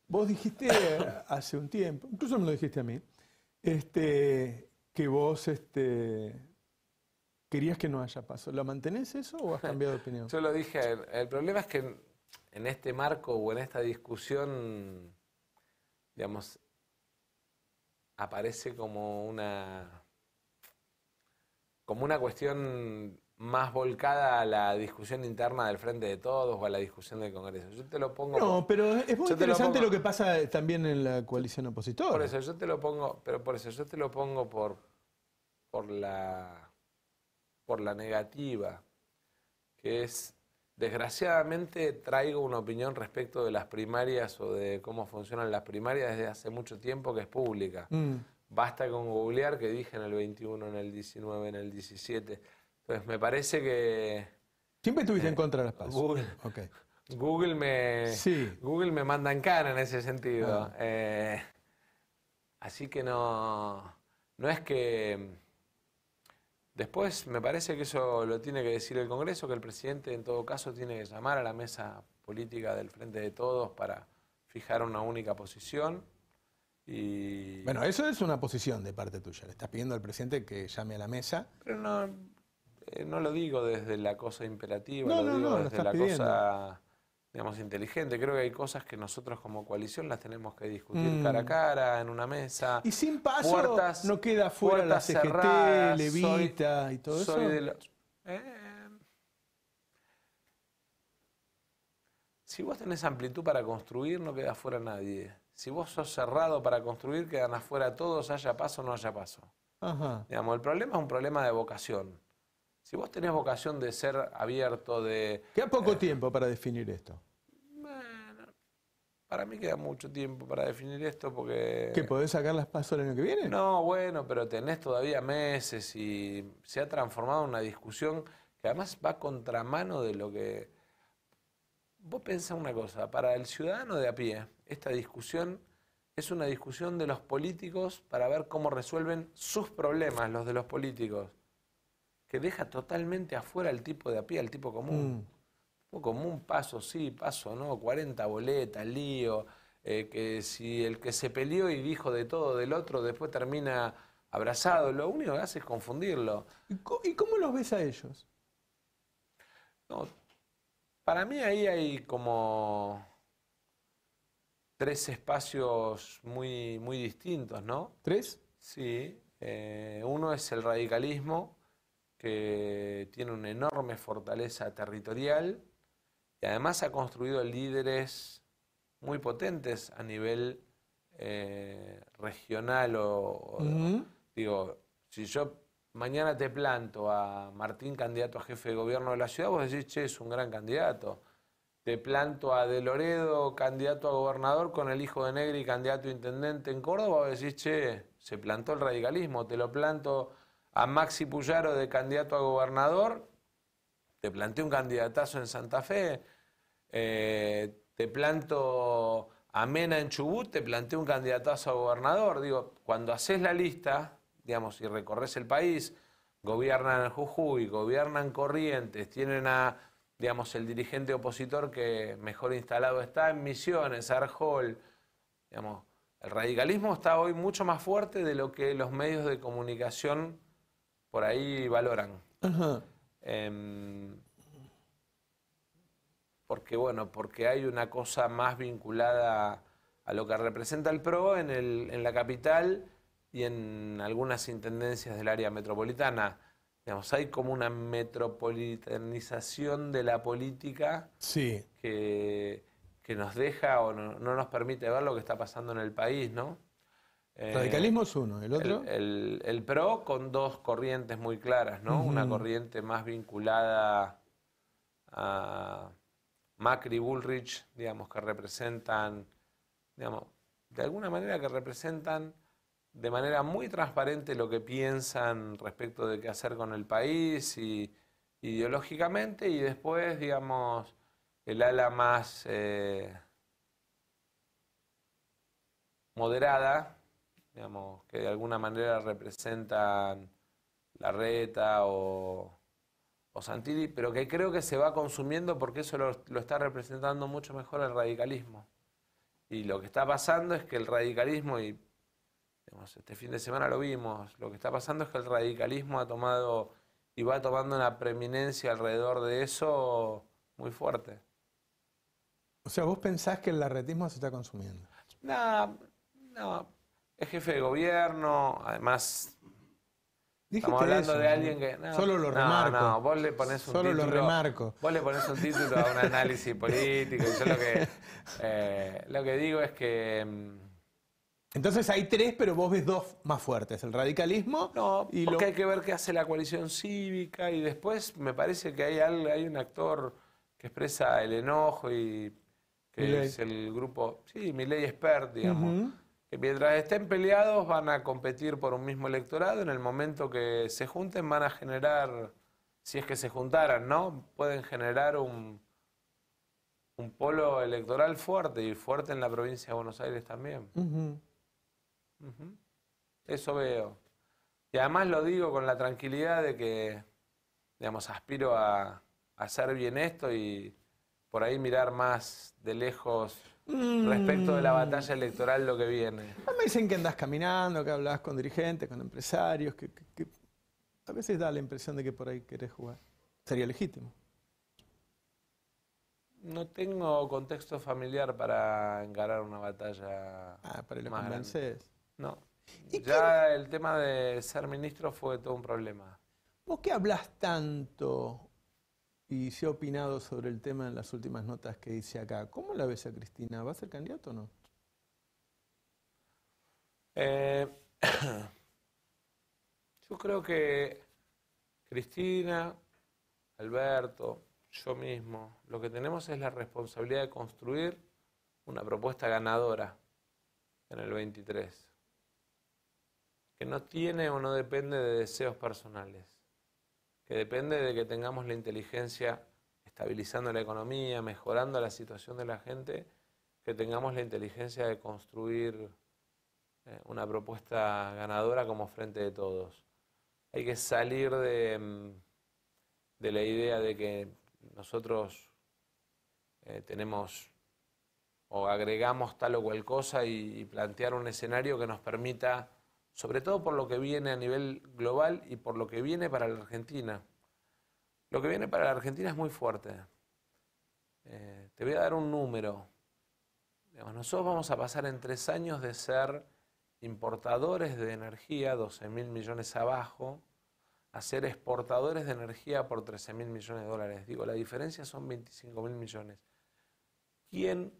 Vos dijiste (laughs) hace un tiempo, incluso me lo dijiste a mí, este, que vos este, querías que no haya paso. ¿Lo mantenés eso o has cambiado de opinión? (laughs) Yo lo dije, el, problema es que en este marco o en esta discusión, digamos, aparece como una, como una cuestión más volcada a la discusión interna del Frente de Todos o a la discusión del Congreso. Yo te lo pongo... No, pero es muy interesante lo, que pasa también en la coalición opositora. Por eso yo te lo pongo, pero por eso yo te lo pongo por, por la por la negativa, que es, desgraciadamente traigo una opinión respecto de las primarias o de cómo funcionan las primarias desde hace mucho tiempo que es pública. Mm. Basta con googlear que dije en el 21, en el 19, en el 17. Entonces me parece que... Siempre estuviste en eh, contra de las paces? Google, Google, me, Google me manda en cara en ese sentido. Ah. Eh, así que no, no es que Después me parece que eso lo tiene que decir el Congreso, que el presidente en todo caso tiene que llamar a la mesa política del Frente de Todos para fijar una única posición. Y... Bueno, eso es una posición de parte tuya. Le estás pidiendo al presidente que llame a la mesa. Pero no, eh, no lo digo desde la cosa imperativa, lo digo desde la cosa digamos, inteligente. Creo que hay cosas que nosotros como coalición las tenemos que discutir cara a mm. cara, en una mesa. Y sin paso puertas, no queda fuera la CGT, Levita y todo eso. Eh, si vos tenés amplitud para construir, no queda fuera nadie. Si vos sos cerrado para construir, quedan afuera todos, haya paso o no haya paso. Digamos, el problema es un problema de vocación. Si vos tenés vocación de ser abierto, de... Queda poco eh, tiempo para definir esto. Bueno, para mí queda mucho tiempo para definir esto porque... ¿Que podés sacar las pasos el año que viene? No, bueno, pero tenés todavía meses y se ha transformado una discusión que además va contramano de lo que... Vos pensás una cosa, para el ciudadano de a pie, esta discusión es una discusión de los políticos para ver cómo resuelven sus problemas, los de los políticos que deja totalmente afuera el tipo de a pie, al tipo común. un mm. Tipo común, paso sí, paso no, 40 boletas, lío, eh, que si el que se peleó y dijo de todo del otro, después termina abrazado, lo único que hace es confundirlo. ¿Y, cómo los ves a ellos? para mí ahí hay como tres espacios muy, muy distintos, ¿no? ¿Tres? Sí. Eh, uno es el radicalismo, que tiene una enorme fortaleza territorial y además ha construido líderes muy potentes a nivel eh, regional o, digo, si yo mañana te planto a Martín candidato a jefe de gobierno de la ciudad, vos decís, che, es un gran candidato. Te planto a De Loredo, candidato a gobernador, con el hijo de Negri, candidato a intendente en Córdoba, vos decís, che, se plantó el radicalismo. Te lo planto a Maxi Puyaro de candidato a gobernador, te planteo un candidatazo en Santa Fe, eh, te planto a Mena en Chubut, te planteo un candidatazo a gobernador. Digo, cuando haces la lista, digamos, y recorres el país, gobiernan Jujuy, gobiernan Corrientes, tienen a, digamos, el dirigente opositor que mejor instalado está en Misiones, Arjol, digamos, el radicalismo está hoy mucho más fuerte de lo que los medios de comunicación por ahí valoran. Em, porque bueno, porque hay una cosa más vinculada a lo que representa el PRO en, la capital y en algunas intendencias del área metropolitana. Digamos, hay como una metropolitanización de la política sí. que, que, nos deja o no, no nos permite ver lo que está pasando en el país, ¿no? Eh, Radicalismo es uno, el otro. El, PRO con dos corrientes muy claras, ¿no? Una corriente más vinculada a Macri y Bullrich, digamos, que representan, digamos, de alguna manera que representan de manera muy transparente lo que piensan respecto de qué hacer con el país y ideológicamente, y después, digamos, el ala más eh, moderada, digamos, que de alguna manera representan la reta o, o Santilli, pero que creo que se va consumiendo porque eso lo, está representando mucho mejor el radicalismo. Y lo que está pasando es que el radicalismo, y este fin de semana lo vimos, lo que está pasando es que el radicalismo ha tomado y va tomando una preeminencia alrededor de eso muy fuerte. O sea, vos pensás que el arretismo se está consumiendo. No, no, es jefe de gobierno, además Estamos hablando de alguien que. No, solo lo remarco. No, vos le pones un solo título. Solo lo remarco. Vos le pones un título a un análisis político. Y yo lo que, eh, lo que digo es que. Mm, Entonces hay tres, pero vos ves dos más fuertes: el radicalismo. No, porque hay que ver qué hace la coalición cívica. Y después me parece que hay, un actor que expresa el enojo y. que es el grupo. Sí, mi ley expert, digamos mientras estén peleados van a competir por un mismo electorado, en el momento que se junten van a generar, si es que se juntaran, ¿no? Pueden generar un, un polo electoral fuerte y fuerte en la provincia de Buenos Aires también. Eso veo. Y además lo digo con la tranquilidad de que, digamos, aspiro a, a hacer bien esto y por ahí mirar más de lejos respecto de la mm. batalla electoral lo que viene? Me dicen que andas caminando, que hablas con dirigentes, con empresarios, que, a veces da la impresión de que por ahí querés jugar. Sería legítimo. No tengo contexto familiar para encarar una batalla. Ah, el lo No. ya el tema de ser ministro fue todo un problema. ¿Vos qué hablas tanto y se ha opinado sobre el tema en las últimas notas que hice acá. ¿Cómo la ves a Cristina? ¿Va a ser candidato o no? Eh, (coughs) yo creo que Cristina, Alberto, yo mismo, lo que tenemos es la responsabilidad de construir una propuesta ganadora en el 23, que no tiene o no depende de deseos personales que depende de que tengamos la inteligencia estabilizando la economía, mejorando la situación de la gente, que tengamos la inteligencia de construir eh, una propuesta ganadora como frente de todos. Hay que salir de, mm, la idea de que nosotros eh, tenemos o agregamos tal o cual cosa y plantear un escenario que nos permita sobre todo por lo que viene a nivel global y por lo que viene para la Argentina. Lo que viene para la Argentina es muy fuerte. Eh, te voy a dar un número. nosotros vamos a pasar en tres años de ser importadores de energía, 12 mil millones abajo, a ser exportadores de energía por 13 mil millones de dólares. Digo, la diferencia son 25 mil millones. ¿Quién,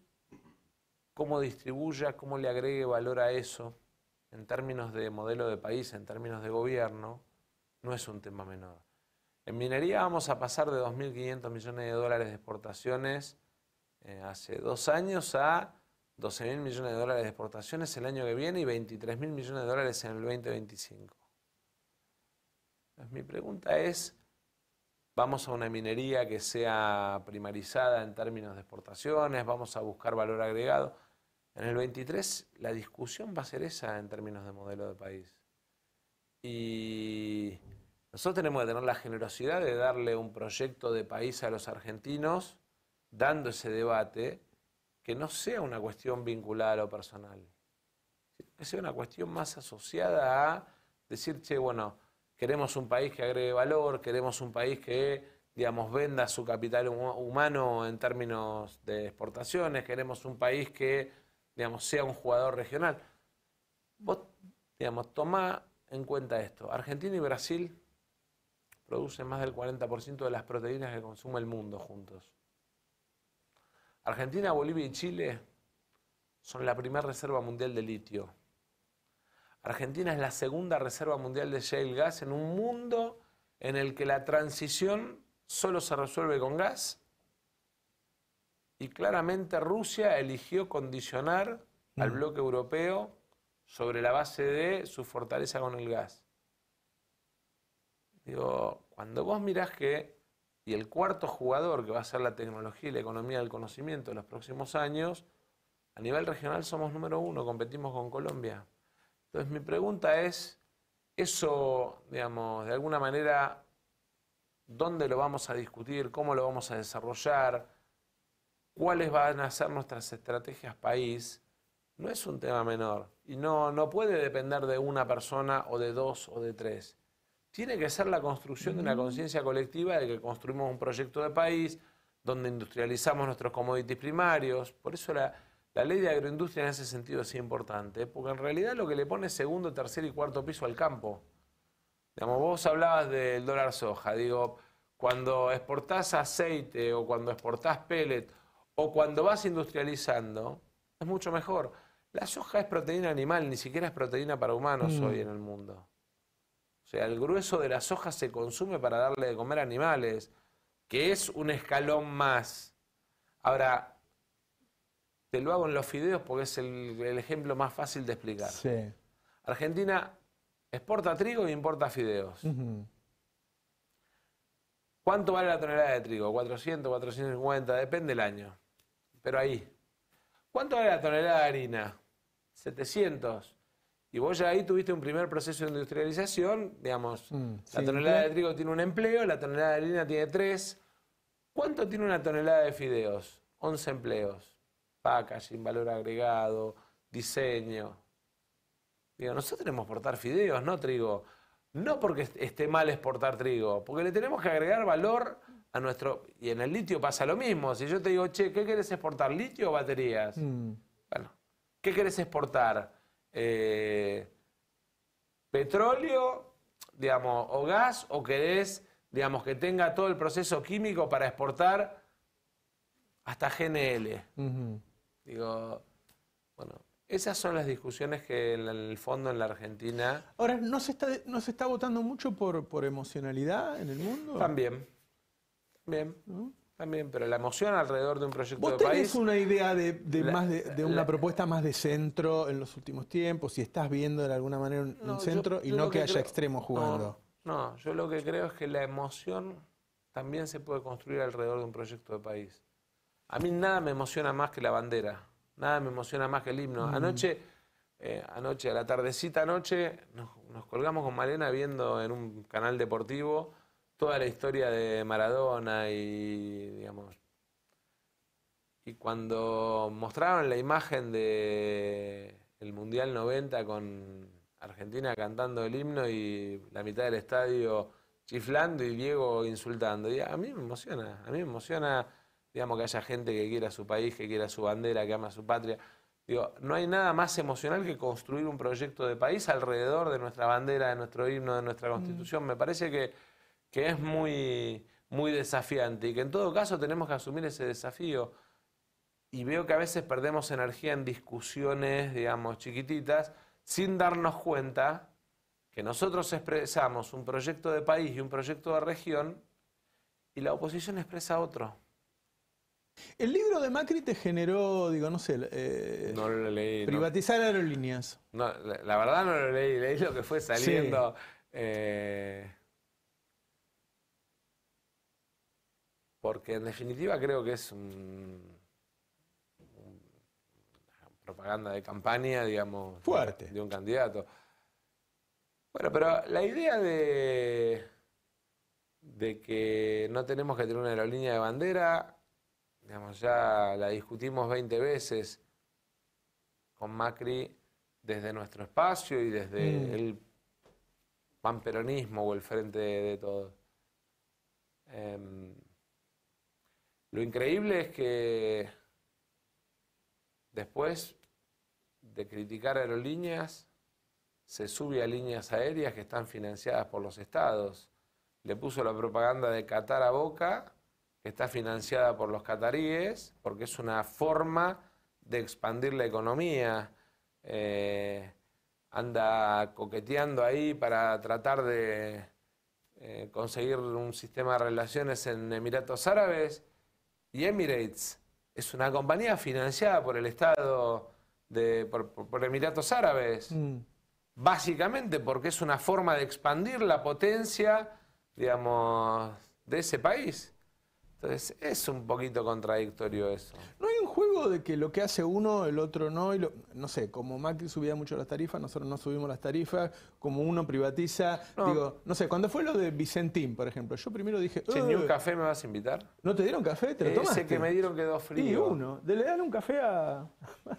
cómo distribuya, cómo le agregue valor a eso? en términos de modelo de país, en términos de gobierno, no es un tema menor. En minería vamos a pasar de 2.500 millones de dólares de exportaciones eh, hace dos años a 12.000 millones de dólares de exportaciones el año que viene y 23.000 millones de dólares en el 2025. mi pregunta es, vamos a una minería que sea primarizada en términos de exportaciones, vamos a buscar valor agregado. En el 23 la discusión va a ser esa en términos de modelo de país. Y nosotros tenemos que tener la generosidad de darle un proyecto de país a los argentinos, dando ese debate, que no sea una cuestión vinculada a lo personal, que sea una cuestión más asociada a decir, che, bueno, queremos un país que agregue valor, queremos un país que digamos, venda su capital humano en términos de exportaciones, queremos un país que digamos, sea un jugador regional. Vos, digamos, toma en cuenta esto. Argentina y Brasil producen más del 40% de las proteínas que consume el mundo juntos. Argentina, Bolivia y Chile son la primera reserva mundial de litio. Argentina es la segunda reserva mundial de shale gas en un mundo en el que la transición solo se resuelve con gas y claramente Rusia eligió condicionar al mm. bloque europeo sobre la base de su fortaleza con el gas. Digo, cuando vos mirás que, y el cuarto jugador que va a ser la tecnología y la economía del conocimiento en los próximos años, a nivel regional somos número uno, competimos con Colombia. Entonces mi pregunta es, eso, digamos, de alguna manera, ¿dónde lo vamos a discutir? ¿Cómo lo vamos a desarrollar? cuáles van a ser nuestras estrategias país, no es un tema menor. Y no, no puede depender de una persona o de dos o de tres. Tiene que ser la construcción de una conciencia colectiva de que construimos un proyecto de país donde industrializamos nuestros commodities primarios. Por eso la, la ley de agroindustria en ese sentido es importante, porque en realidad lo que le pone segundo, tercer y cuarto piso al campo. Digamos, vos hablabas del dólar soja, digo, cuando exportás aceite o cuando exportás pellet o cuando vas industrializando, es mucho mejor. La soja es proteína animal, ni siquiera es proteína para humanos mm. hoy en el mundo. O sea, el grueso de la soja se consume para darle de comer a animales, que es un escalón más. Ahora, te lo hago en los fideos porque es el, ejemplo más fácil de explicar. Argentina exporta trigo e importa fideos. ¿Cuánto vale la tonelada de trigo? 400, 450, depende del año pero ahí. ¿Cuánto vale la tonelada de harina? 700. Y vos ya ahí tuviste un primer proceso de industrialización, digamos, mm, la tonelada de trigo tiene un empleo, la tonelada de harina tiene tres. ¿Cuánto tiene una tonelada de fideos? 11 empleos. Packaging, valor agregado, diseño. Digo, nosotros tenemos que exportar fideos, no trigo. No porque esté mal exportar trigo, porque le tenemos que agregar valor a nuestro... Y en el litio pasa lo mismo. Si yo te digo, che, ¿qué quieres exportar? ¿Litio o baterías? Mm. Bueno, ¿qué querés exportar? Eh, ¿Petróleo, digamos, o gas? ¿O querés, digamos, que tenga todo el proceso químico para exportar hasta GNL? Digo, bueno, esas son las discusiones que en el fondo en la Argentina... Ahora, ¿no se está, no se está votando mucho por, por emocionalidad en el mundo? También. Bien, también, pero la emoción alrededor de un proyecto de país país. una idea de, una propuesta más de centro en los últimos tiempos? Si estás viendo de alguna manera un, centro y no que, haya extremos jugando. No, yo lo que creo es que la emoción también se puede construir alrededor de un proyecto de país. A mí nada me emociona más que la bandera, nada me emociona más que el himno. Mm. Anoche, eh, anoche, a la tardecita anoche, nos, colgamos con Malena viendo en un canal deportivo toda la historia de Maradona y, digamos, y cuando mostraron la imagen de el Mundial 90 con Argentina cantando el himno y la mitad del estadio chiflando y Diego insultando. a mí me emociona, a mí me emociona, digamos, que haya gente que quiera su país, que quiera su bandera, que ama su patria. Digo, no hay nada más emocional que construir un proyecto de país alrededor de nuestra bandera, de nuestro himno, de nuestra constitución. Mm. Me parece que que es muy, muy desafiante y que en todo caso tenemos que asumir ese desafío. Y veo que a veces perdemos energía en discusiones, digamos, chiquititas, sin darnos cuenta que nosotros expresamos un proyecto de país y un proyecto de región y la oposición expresa otro. El libro de Macri te generó, digo, no sé, eh, privatizar aerolíneas. la, verdad no lo leí, leí lo que fue saliendo. Eh, porque en definitiva creo que es un, una propaganda de campaña, digamos, de, un candidato. Bueno, pero la idea de, de que no tenemos que tener una aerolínea de bandera, digamos, ya la discutimos 20 veces con Macri desde nuestro espacio y desde mm. el panperonismo o el frente de, todos. Em, lo increíble es que después de criticar aerolíneas, se sube a líneas aéreas que están financiadas por los estados. Le puso la propaganda de Qatar a Boca, que está financiada por los cataríes, porque es una forma de expandir la economía. Eh, anda coqueteando ahí para tratar de eh, conseguir un sistema de relaciones en Emiratos Árabes y Emirates es una compañía financiada por el Estado, de, por, Emiratos Árabes, mm. básicamente porque es una forma de expandir la potencia, digamos, de ese país. Entonces es un poquito contradictorio eso. ¿No hay un juego de que lo que hace uno, el otro no? Y no sé, como Macri subía mucho las tarifas, nosotros no subimos las tarifas, como uno privatiza, no. digo, no sé, cuando fue lo de Vicentín, por ejemplo, yo primero dije... ¿Ni un café me vas a invitar? ¿No te dieron café? ¿Te lo tomaste? Ese que me dieron quedó frío. Y uno, de le dan un café a...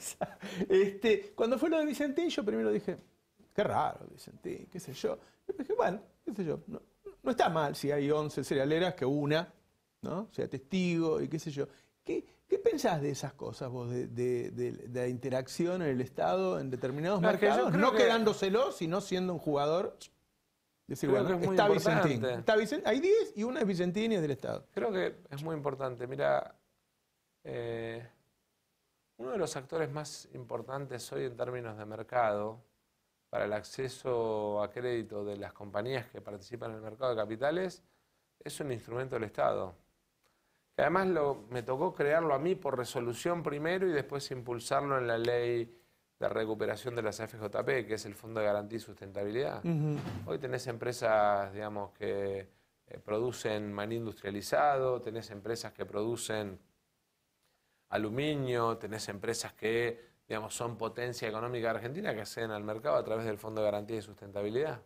(laughs) este, cuando fue lo de Vicentín, yo primero dije, qué raro Vicentín, qué sé yo. Yo dije, bueno, qué sé yo, no, no está mal si hay 11 cerealeras que una ¿no? sea testigo y qué sé yo. ¿Qué, pensás de esas cosas vos, de, la interacción en el Estado en determinados mercados? no quedándoselo, sino siendo un jugador está Está hay 10 y una es Vicentín y es del Estado. Creo que es muy importante. Mira, eh, uno de los actores más importantes hoy en términos de mercado para el acceso a crédito de las compañías que participan en el mercado de capitales es un instrumento del Estado que además me tocó crearlo a mí por resolución primero y después impulsarlo en la ley de recuperación de las FJP, que es el Fondo de Garantía y Sustentabilidad. Hoy tenés empresas, digamos, que eh, producen maní industrializado, tenés empresas que producen aluminio, tenés empresas que, digamos, son potencia económica argentina que acceden al mercado a través del Fondo de Garantía y Sustentabilidad.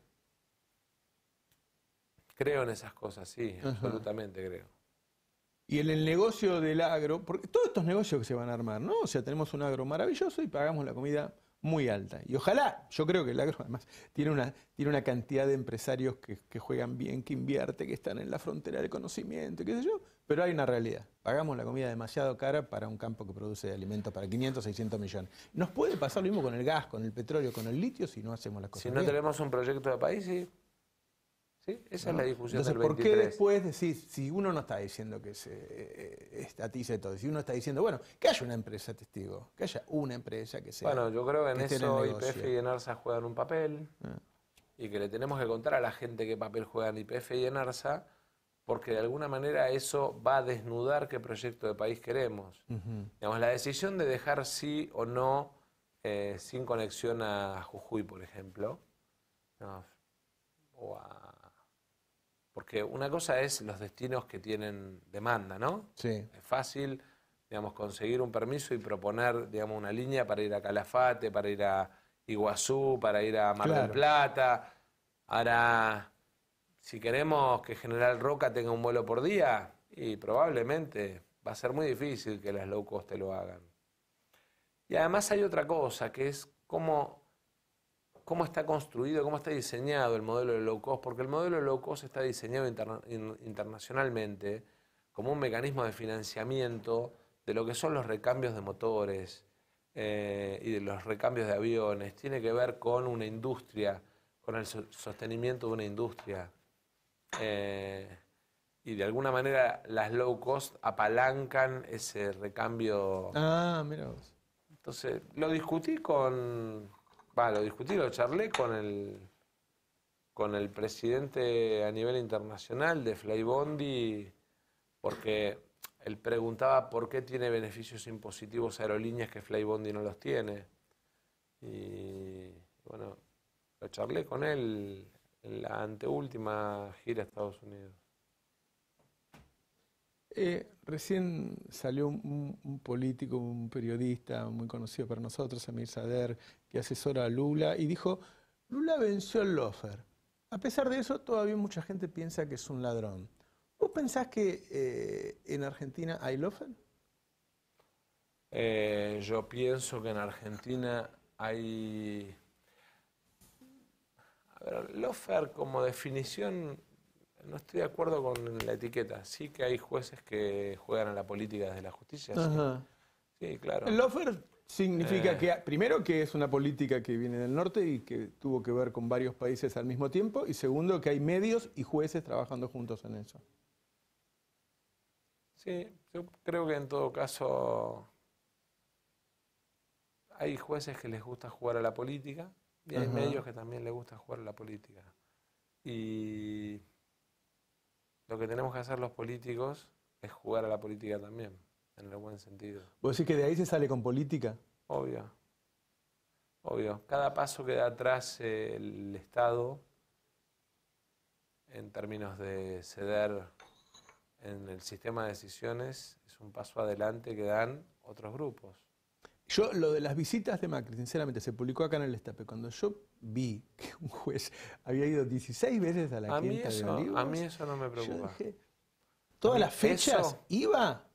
Creo en esas cosas, sí, absolutamente creo. Y en el negocio del agro, porque todos estos negocios que se van a armar, ¿no? O sea, tenemos un agro maravilloso y pagamos la comida muy alta. Y ojalá, yo creo que el agro además tiene una, tiene una cantidad de empresarios que, juegan bien, que invierte, que están en la frontera del conocimiento, qué sé yo, pero hay una realidad. Pagamos la comida demasiado cara para un campo que produce alimentos para 500, 600 millones. Nos puede pasar lo mismo con el gas, con el petróleo, con el litio si no hacemos las cosas. Si no tenemos un proyecto de país, esa es la discusión del 23. ¿por qué después decir, si uno no está diciendo que se eh, estatice todo, si uno está diciendo, bueno, que haya una empresa testigo, que haya una empresa que sea... Bueno, yo creo que, en eso IPF y Enarsa juegan un papel ah. y que le tenemos que contar a la gente qué papel juegan IPF y Enarsa porque de alguna manera eso va a desnudar qué proyecto de país queremos. la decisión de dejar sí o no eh, sin conexión a Jujuy, por ejemplo, o a porque una cosa es los destinos que tienen demanda, ¿no? Sí. Es fácil, digamos, conseguir un permiso y proponer, digamos, una línea para ir a Calafate, para ir a Iguazú, para ir a Mar del Plata. Ahora, si queremos que General Roca tenga un vuelo por día, y probablemente va a ser muy difícil que las low cost te lo hagan. Y además hay otra cosa, que es cómo cómo está construido, cómo está diseñado el modelo de low cost, porque el modelo de low cost está diseñado internacionalmente como un mecanismo de financiamiento de lo que son los recambios de motores eh, y de los recambios de aviones. Tiene que ver con una industria, con el sostenimiento de una industria. Eh, y de alguna manera las low cost apalancan ese recambio. Ah, mira. Entonces, lo discutí con, lo discutí, lo charlé con el, con el presidente a nivel internacional de Flybondi, porque él preguntaba por qué tiene beneficios impositivos aerolíneas que Flybondi no los tiene. Y bueno, lo charlé con él en la anteúltima gira a Estados Unidos. Eh, recién salió un, político, un periodista muy conocido para nosotros, Amir Sader, que asesora a Lula, y dijo, Lula venció el lofer. A pesar de eso, todavía mucha gente piensa que es un ladrón. ¿Vos pensás que eh, en Argentina hay Loffer? Eh, yo pienso que en Argentina hay... A ver, lofer como definición no estoy de acuerdo con la etiqueta. Sí que hay jueces que juegan a la política desde la justicia. Sí. claro. El lofer significa eh. que, primero, que es una política que viene del norte y que tuvo que ver con varios países al mismo tiempo. Y segundo, que hay medios y jueces trabajando juntos en eso. Sí, yo creo que en todo caso hay jueces que les gusta jugar a la política y hay medios que también les gusta jugar a la política. Y lo que tenemos que hacer los políticos es jugar a la política también, en el buen sentido. ¿Vos decís que de ahí se sale con política? Obvio. Obvio. Cada paso que da atrás el Estado en términos de ceder en el sistema de decisiones es un paso adelante que dan otros grupos. Yo, lo de las visitas de Macri, sinceramente, se publicó acá en el Estape. Cuando yo vi que un juez había ido 16 veces a la quinta de A mí eso no me preocupa. Todas las fechas iba.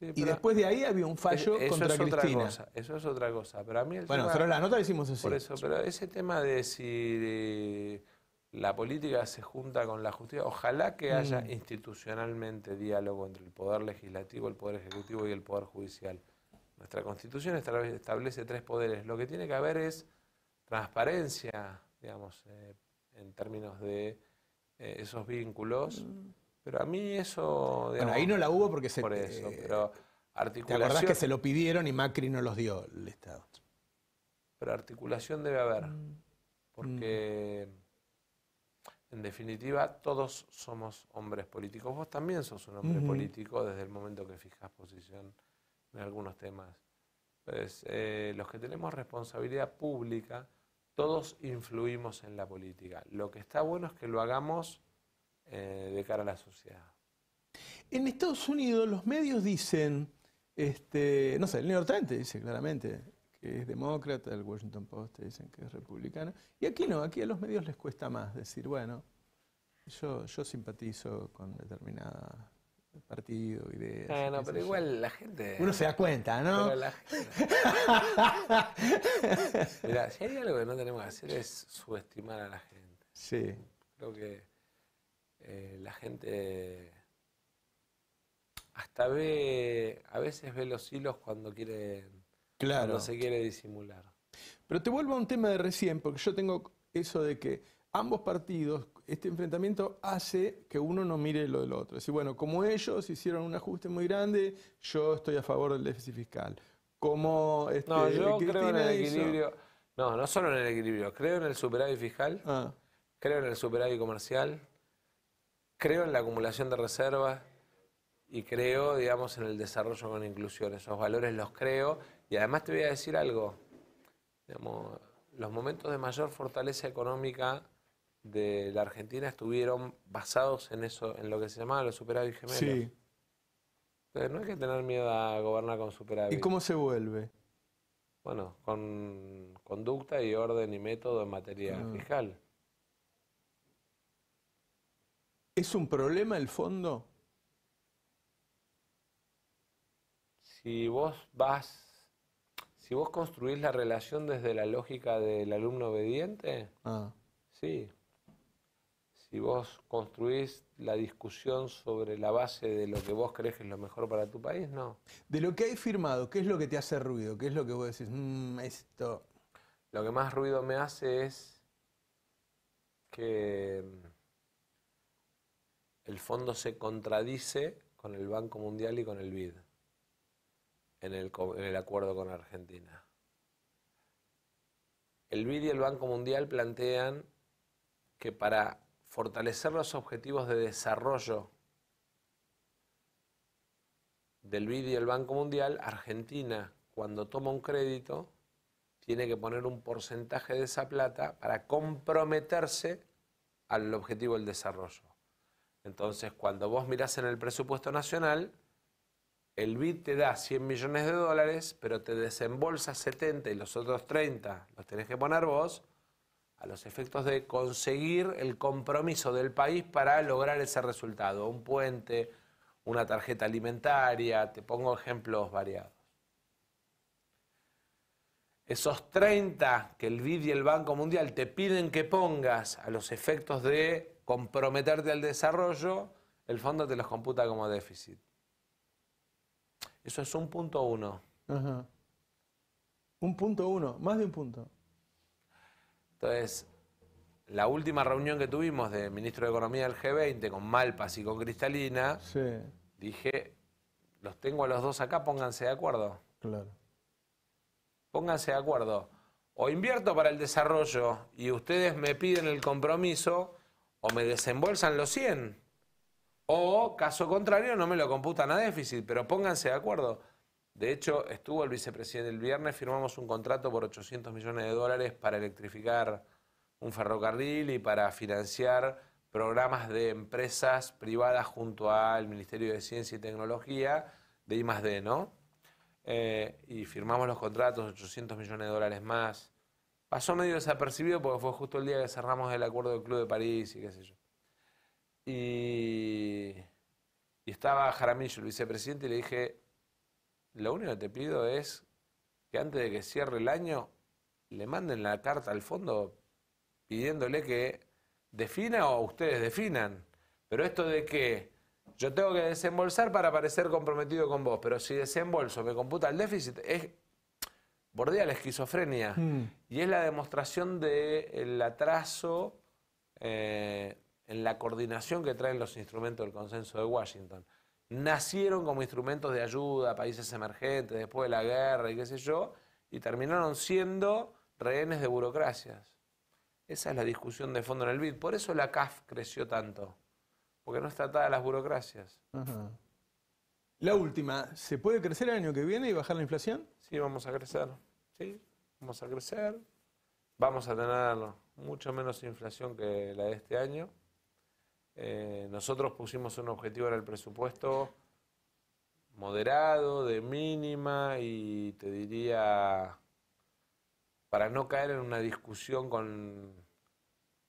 y después de ahí había un fallo eso contra es Cristina. Otra cosa, eso es otra cosa. Pero mí bueno, la nota decimos eso, pero ese tema de si la política se junta con la justicia, ojalá que mm. haya institucionalmente diálogo entre el poder legislativo, el poder ejecutivo y el poder judicial. Nuestra constitución establece tres poderes. Lo que tiene que haber es transparencia, digamos, eh, en términos de eh, esos vínculos. Mm. Pero a mí eso... bueno, ahí no la hubo porque se... eso, eh, pero articulación... ¿Te acordás que se lo pidieron y Macri no los dio el Estado? Pero articulación debe haber. Mm. Porque... En definitiva, todos somos hombres políticos. Vos también sos un hombre político desde el momento que fijas posición en algunos temas. Pues, eh, los que tenemos responsabilidad pública, todos influimos en la política. Lo que está bueno es que lo hagamos eh, de cara a la sociedad. En Estados Unidos los medios dicen, este, no sé, el New York Times dice claramente que es demócrata, el Washington Post te dicen que es republicano, y aquí no, aquí a los medios les cuesta más decir, bueno, yo, yo simpatizo con determinada partido, ideas. Ah, no, pero igual la gente. Uno se da cuenta, ¿no? la (laughs) Mira, si hay algo que no tenemos que hacer es subestimar a la gente. Sí. Creo que eh, la gente hasta ve, a veces ve los hilos cuando quiere, claro. cuando se quiere disimular. Pero te vuelvo a un tema de recién, porque yo tengo eso de que ambos partidos, este enfrentamiento hace que uno no mire lo del otro. Es decir, bueno, como ellos hicieron un ajuste muy grande, yo estoy a favor del déficit fiscal. Como este, no, yo creo en el equilibrio. No, no solo en el equilibrio. Creo en el superávit fiscal. Ah. Creo en el superávit comercial. Creo en la acumulación de reservas y creo, digamos, en el desarrollo con inclusión. Esos valores los creo. Y además te voy a decir algo. los momentos de mayor fortaleza económica de la Argentina estuvieron basados en eso, en lo que se llamaba los superávit gemelos. Sí. no hay que tener miedo a gobernar con superávit. ¿Y cómo se vuelve? Bueno, con conducta y orden y método en materia ah. fiscal. ¿Es un problema el fondo? Si vos vas si vos construís la relación desde la lógica del alumno obediente, ah. sí si vos construís la discusión sobre la base de lo que vos crees que es lo mejor para tu país, no. De lo que hay firmado, ¿qué es lo que te hace ruido? ¿Qué es lo que vos decís? Mm, esto. Lo que más ruido me hace es que mm, el fondo se contradice con el Banco Mundial y con el BID en el acuerdo con Argentina. El BID y el Banco Mundial plantean que para fortalecer los objetivos de desarrollo del BID y el Banco Mundial, Argentina, cuando toma un crédito, tiene que poner un porcentaje de esa plata para comprometerse al objetivo del desarrollo. Entonces, cuando vos mirás en el presupuesto nacional, el BID te da 100 millones de dólares, pero te desembolsa 70 y los otros 30 los tenés que poner vos, a los efectos de conseguir el compromiso del país para lograr ese resultado, un puente, una tarjeta alimentaria, te pongo ejemplos variados. Esos 30 que el BID y el Banco Mundial te piden que pongas a los efectos de comprometerte al desarrollo, el fondo te los computa como déficit. Eso es un punto uno. Un punto uno, más de un punto. Entonces, la última reunión que tuvimos de ministro de Economía del G20 con Malpas y con Cristalina, dije, los tengo a los dos acá, pónganse de acuerdo. Claro. Pónganse de acuerdo. O invierto para el desarrollo y ustedes me piden el compromiso o me desembolsan los 100. O, caso contrario, no me lo computan a déficit, pero pónganse de acuerdo. De hecho, estuvo el vicepresidente el viernes, firmamos un contrato por 800 millones de dólares para electrificar un ferrocarril y para financiar programas de empresas privadas junto al Ministerio de Ciencia y Tecnología de ID, ¿no? Eh, y firmamos los contratos, 800 millones de dólares más. Pasó medio desapercibido porque fue justo el día que cerramos el acuerdo del Club de París y qué sé yo. y estaba Jaramillo, el vicepresidente, y le dije, lo único que te pido es que antes de que cierre el año le manden la carta al fondo pidiéndole que defina o ustedes definan. Pero esto de que yo tengo que desembolsar para parecer comprometido con vos, pero si desembolso me computa el déficit, es bordea la esquizofrenia mm. y es la demostración del atraso eh, en la coordinación que traen los instrumentos del consenso de Washington nacieron como instrumentos de ayuda a países emergentes después de la guerra y qué sé yo, y terminaron siendo rehenes de burocracias. Esa es la discusión de fondo en el BID. Por eso la CAF creció tanto, porque no está tratada las burocracias. La última, ¿se puede crecer el año que viene y bajar la inflación? Sí, vamos a crecer. Sí, vamos a crecer. Vamos a tener mucho menos inflación que la de este año. Eh, nosotros pusimos un objetivo en el presupuesto moderado, de mínima y te diría para no caer en una discusión con,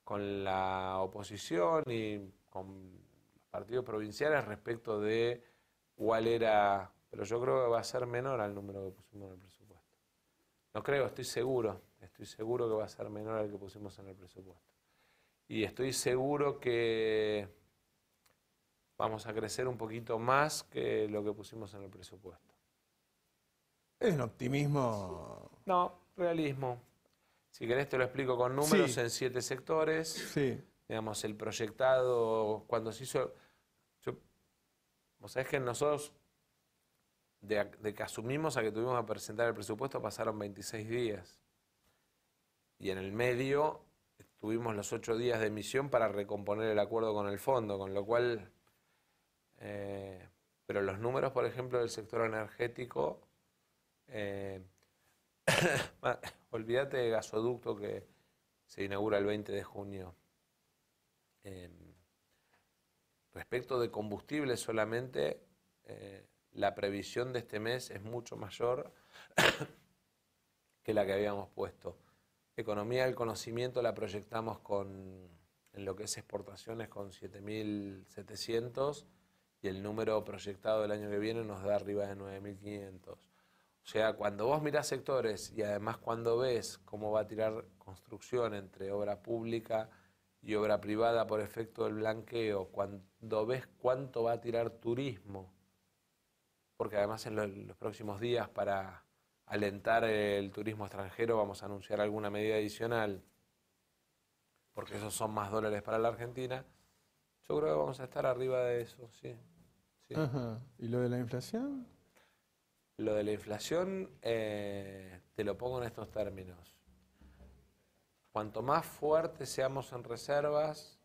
con la oposición y con los partidos provinciales respecto de cuál era, pero yo creo que va a ser menor al número que pusimos en el presupuesto. No creo, estoy seguro, estoy seguro que va a ser menor al que pusimos en el presupuesto y estoy seguro que vamos a crecer un poquito más que lo que pusimos en el presupuesto. Es un optimismo. No, realismo. Si querés te lo explico con números en siete sectores. Sí. Digamos, el proyectado, cuando se hizo... O Vos sabés que nosotros, de, de que asumimos a que tuvimos que presentar el presupuesto, pasaron 26 días. Y en el medio tuvimos los ocho días de emisión para recomponer el acuerdo con el fondo, con lo cual, eh, pero los números, por ejemplo, del sector energético, eh, (coughs) olvídate de gasoducto que se inaugura el 20 de junio. respecto de combustible solamente, eh, la previsión de este mes es mucho mayor (coughs) que la que habíamos puesto economía del conocimiento la proyectamos con, en lo que es exportaciones con 7.700 y el número proyectado del año que viene nos da arriba de 9.500. O sea, cuando vos mirás sectores y además cuando ves cómo va a tirar construcción entre obra pública y obra privada por efecto del blanqueo, cuando ves cuánto va a tirar turismo, porque además en los próximos días para alentar el turismo extranjero, vamos a anunciar alguna medida adicional, porque esos son más dólares para la Argentina, yo creo que vamos a estar arriba de eso, sí. ¿Y lo de la inflación? Lo de la inflación, eh, te lo pongo en estos términos. Cuanto más fuertes seamos en reservas,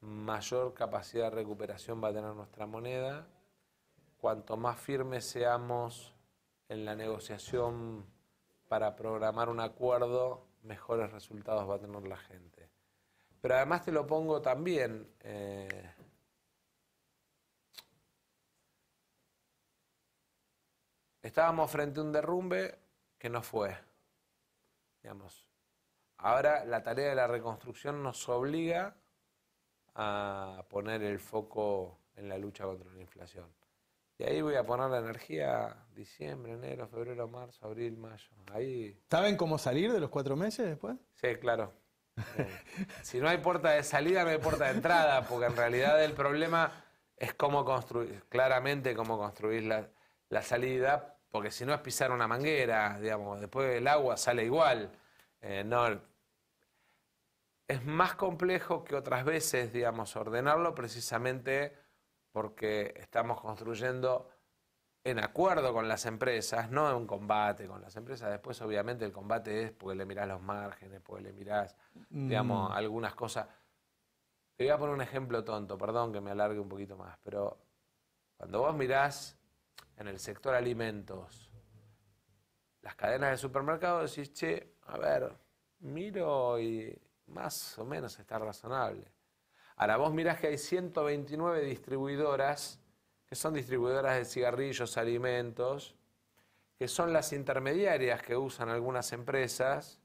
mayor capacidad de recuperación va a tener nuestra moneda. Cuanto más firme seamos en la negociación para programar un acuerdo, mejores resultados va a tener la gente. Pero además te lo pongo también. Eh, estábamos frente a un derrumbe que no fue. ahora la tarea de la reconstrucción nos obliga a poner el foco en la lucha contra la inflación. Y ahí voy a poner la energía diciembre, enero, febrero, marzo, abril, mayo. Ahí. ¿Saben cómo salir de los cuatro meses después? Sí, claro. Eh, si no hay puerta de salida, no hay puerta de entrada, porque en realidad el problema es cómo construir, claramente cómo construir la, salida, porque si no es pisar una manguera, digamos, después el agua sale igual. Eh, no, es más complejo que otras veces, digamos, ordenarlo precisamente porque estamos construyendo en acuerdo con las empresas, no en combate con las empresas. Después, obviamente, el combate es porque le mirás los márgenes, porque le mirás, mm. digamos, algunas cosas. Te voy a poner un ejemplo tonto, perdón que me alargue un poquito más, pero cuando vos mirás en el sector alimentos, las cadenas de supermercados, decís, che, a ver, miro y más o menos está razonable. Ahora, vos mirás que hay 129 distribuidoras, que son distribuidoras de cigarrillos, alimentos, que son las intermediarias que usan algunas empresas,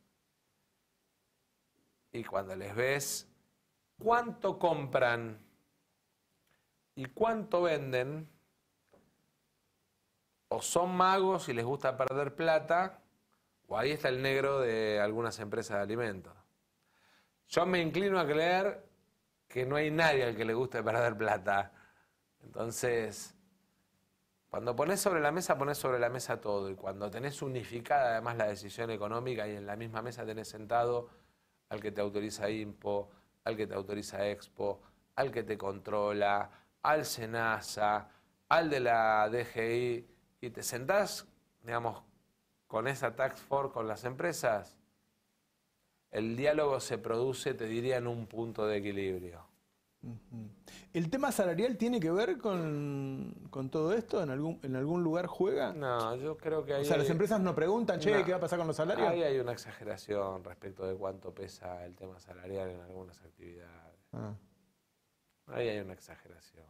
y cuando les ves cuánto compran y cuánto venden, o son magos y les gusta perder plata, o ahí está el negro de algunas empresas de alimentos. Yo me inclino a creer que no hay nadie al que le guste perder plata. Entonces, cuando pones sobre la mesa, pones sobre la mesa todo. Y cuando tenés unificada además la decisión económica y en la misma mesa tenés sentado al que te autoriza IMPO, al que te autoriza Expo, al que te controla, al SENASA, al de la DGI, y te sentás, digamos, con esa tax for con las empresas, el diálogo se produce, te diría, en un punto de equilibrio. ¿El tema salarial tiene que ver con, todo esto? ¿En algún, ¿En algún lugar juega? No, yo creo que hay... O sea, las empresas no preguntan, che, ¿qué va a pasar con los salarios? Ahí hay una exageración respecto de cuánto pesa el tema salarial en algunas actividades. Ah. Ahí hay una exageración.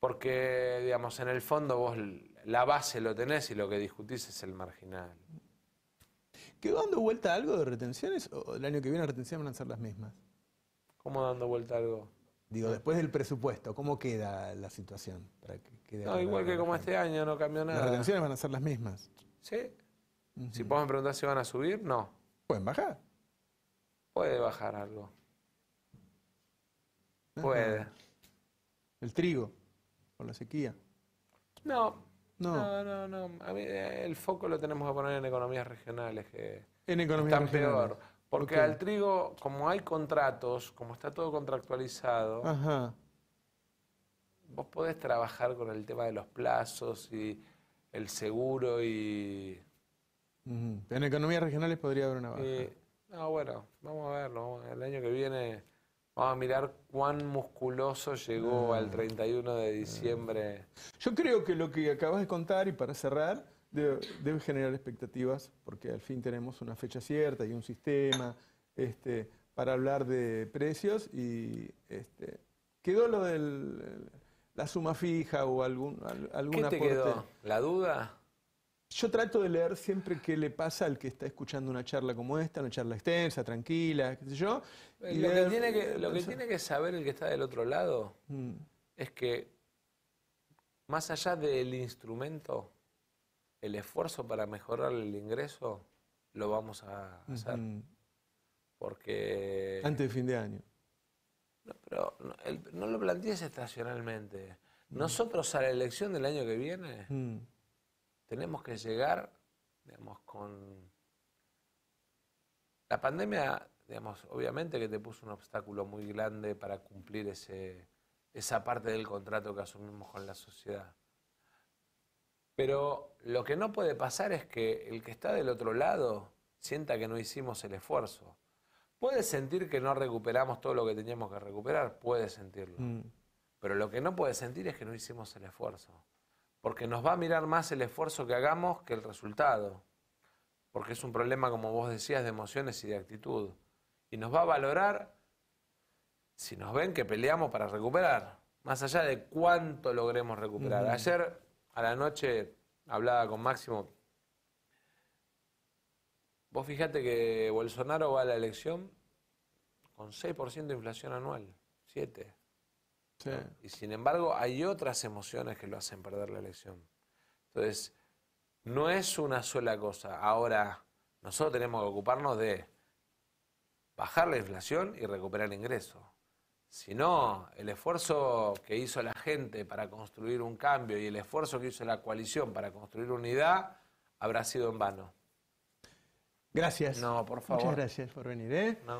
Porque, digamos, en el fondo vos la base lo tenés y lo que discutís es el marginal. ¿Quedó dando vuelta algo de retenciones o el año que viene las retenciones van a ser las mismas? ¿Cómo dando vuelta algo? Digo, después del presupuesto, ¿cómo queda la situación? no, igual que como este año, no cambió nada. Las retenciones van a ser las mismas. Sí. Si podemos preguntar si van a subir, no. Pueden bajar. Puede bajar algo. Puede. El trigo, o la sequía. No, no. no, no, A mí eh, el foco lo tenemos que poner en economías regionales, que en peor. Porque al trigo, como hay contratos, como está todo contractualizado, vos podés trabajar con el tema de los plazos y el seguro y... En economías regionales podría haber una baja. Eh, no, bueno, vamos a verlo. El año que viene Vamos a mirar cuán musculoso llegó ah. al 31 de diciembre. Yo creo que lo que acabas de contar, y para cerrar, debe, generar expectativas, porque al fin tenemos una fecha cierta y un sistema este, para hablar de precios. Y este, quedó lo de la suma fija o algún, algún ¿Qué te aporte? quedó? ¿La duda? Yo trato de leer siempre qué le pasa al que está escuchando una charla como esta, una charla extensa, tranquila, qué sé yo. Eh, lo, que, tiene que, saber el que está del otro lado mm. es que más allá del instrumento, el esfuerzo para mejorar el ingreso lo vamos a hacer. Porque... Antes de fin de año. No, pero no, lo plantees estacionalmente. Mm. Nosotros a la elección del año que viene... Mm tenemos que llegar, digamos, con... La pandemia, digamos, obviamente que te puso un obstáculo muy grande para cumplir ese, esa parte del contrato que asumimos con la sociedad. Pero lo que no puede pasar es que el que está del otro lado sienta que no hicimos el esfuerzo. Puede sentir que no recuperamos todo lo que teníamos que recuperar, puede sentirlo. Mm. Pero lo que no puede sentir es que no hicimos el esfuerzo porque nos va a mirar más el esfuerzo que hagamos que el resultado, porque es un problema, como vos decías, de emociones y de actitud, y nos va a valorar si nos ven que peleamos para recuperar, más allá de cuánto logremos recuperar. Ayer a la noche hablaba con Máximo, vos fíjate que Bolsonaro va a la elección con 6% de inflación anual, 7%. Y sin embargo, hay otras emociones que lo hacen perder la elección. Entonces, no es una sola cosa. Ahora, nosotros tenemos que ocuparnos de bajar la inflación y recuperar el ingreso. Si no, el esfuerzo que hizo la gente para construir un cambio y el esfuerzo que hizo la coalición para construir unidad habrá sido en vano. Gracias. No, por favor. Muchas gracias por venir. ¿eh?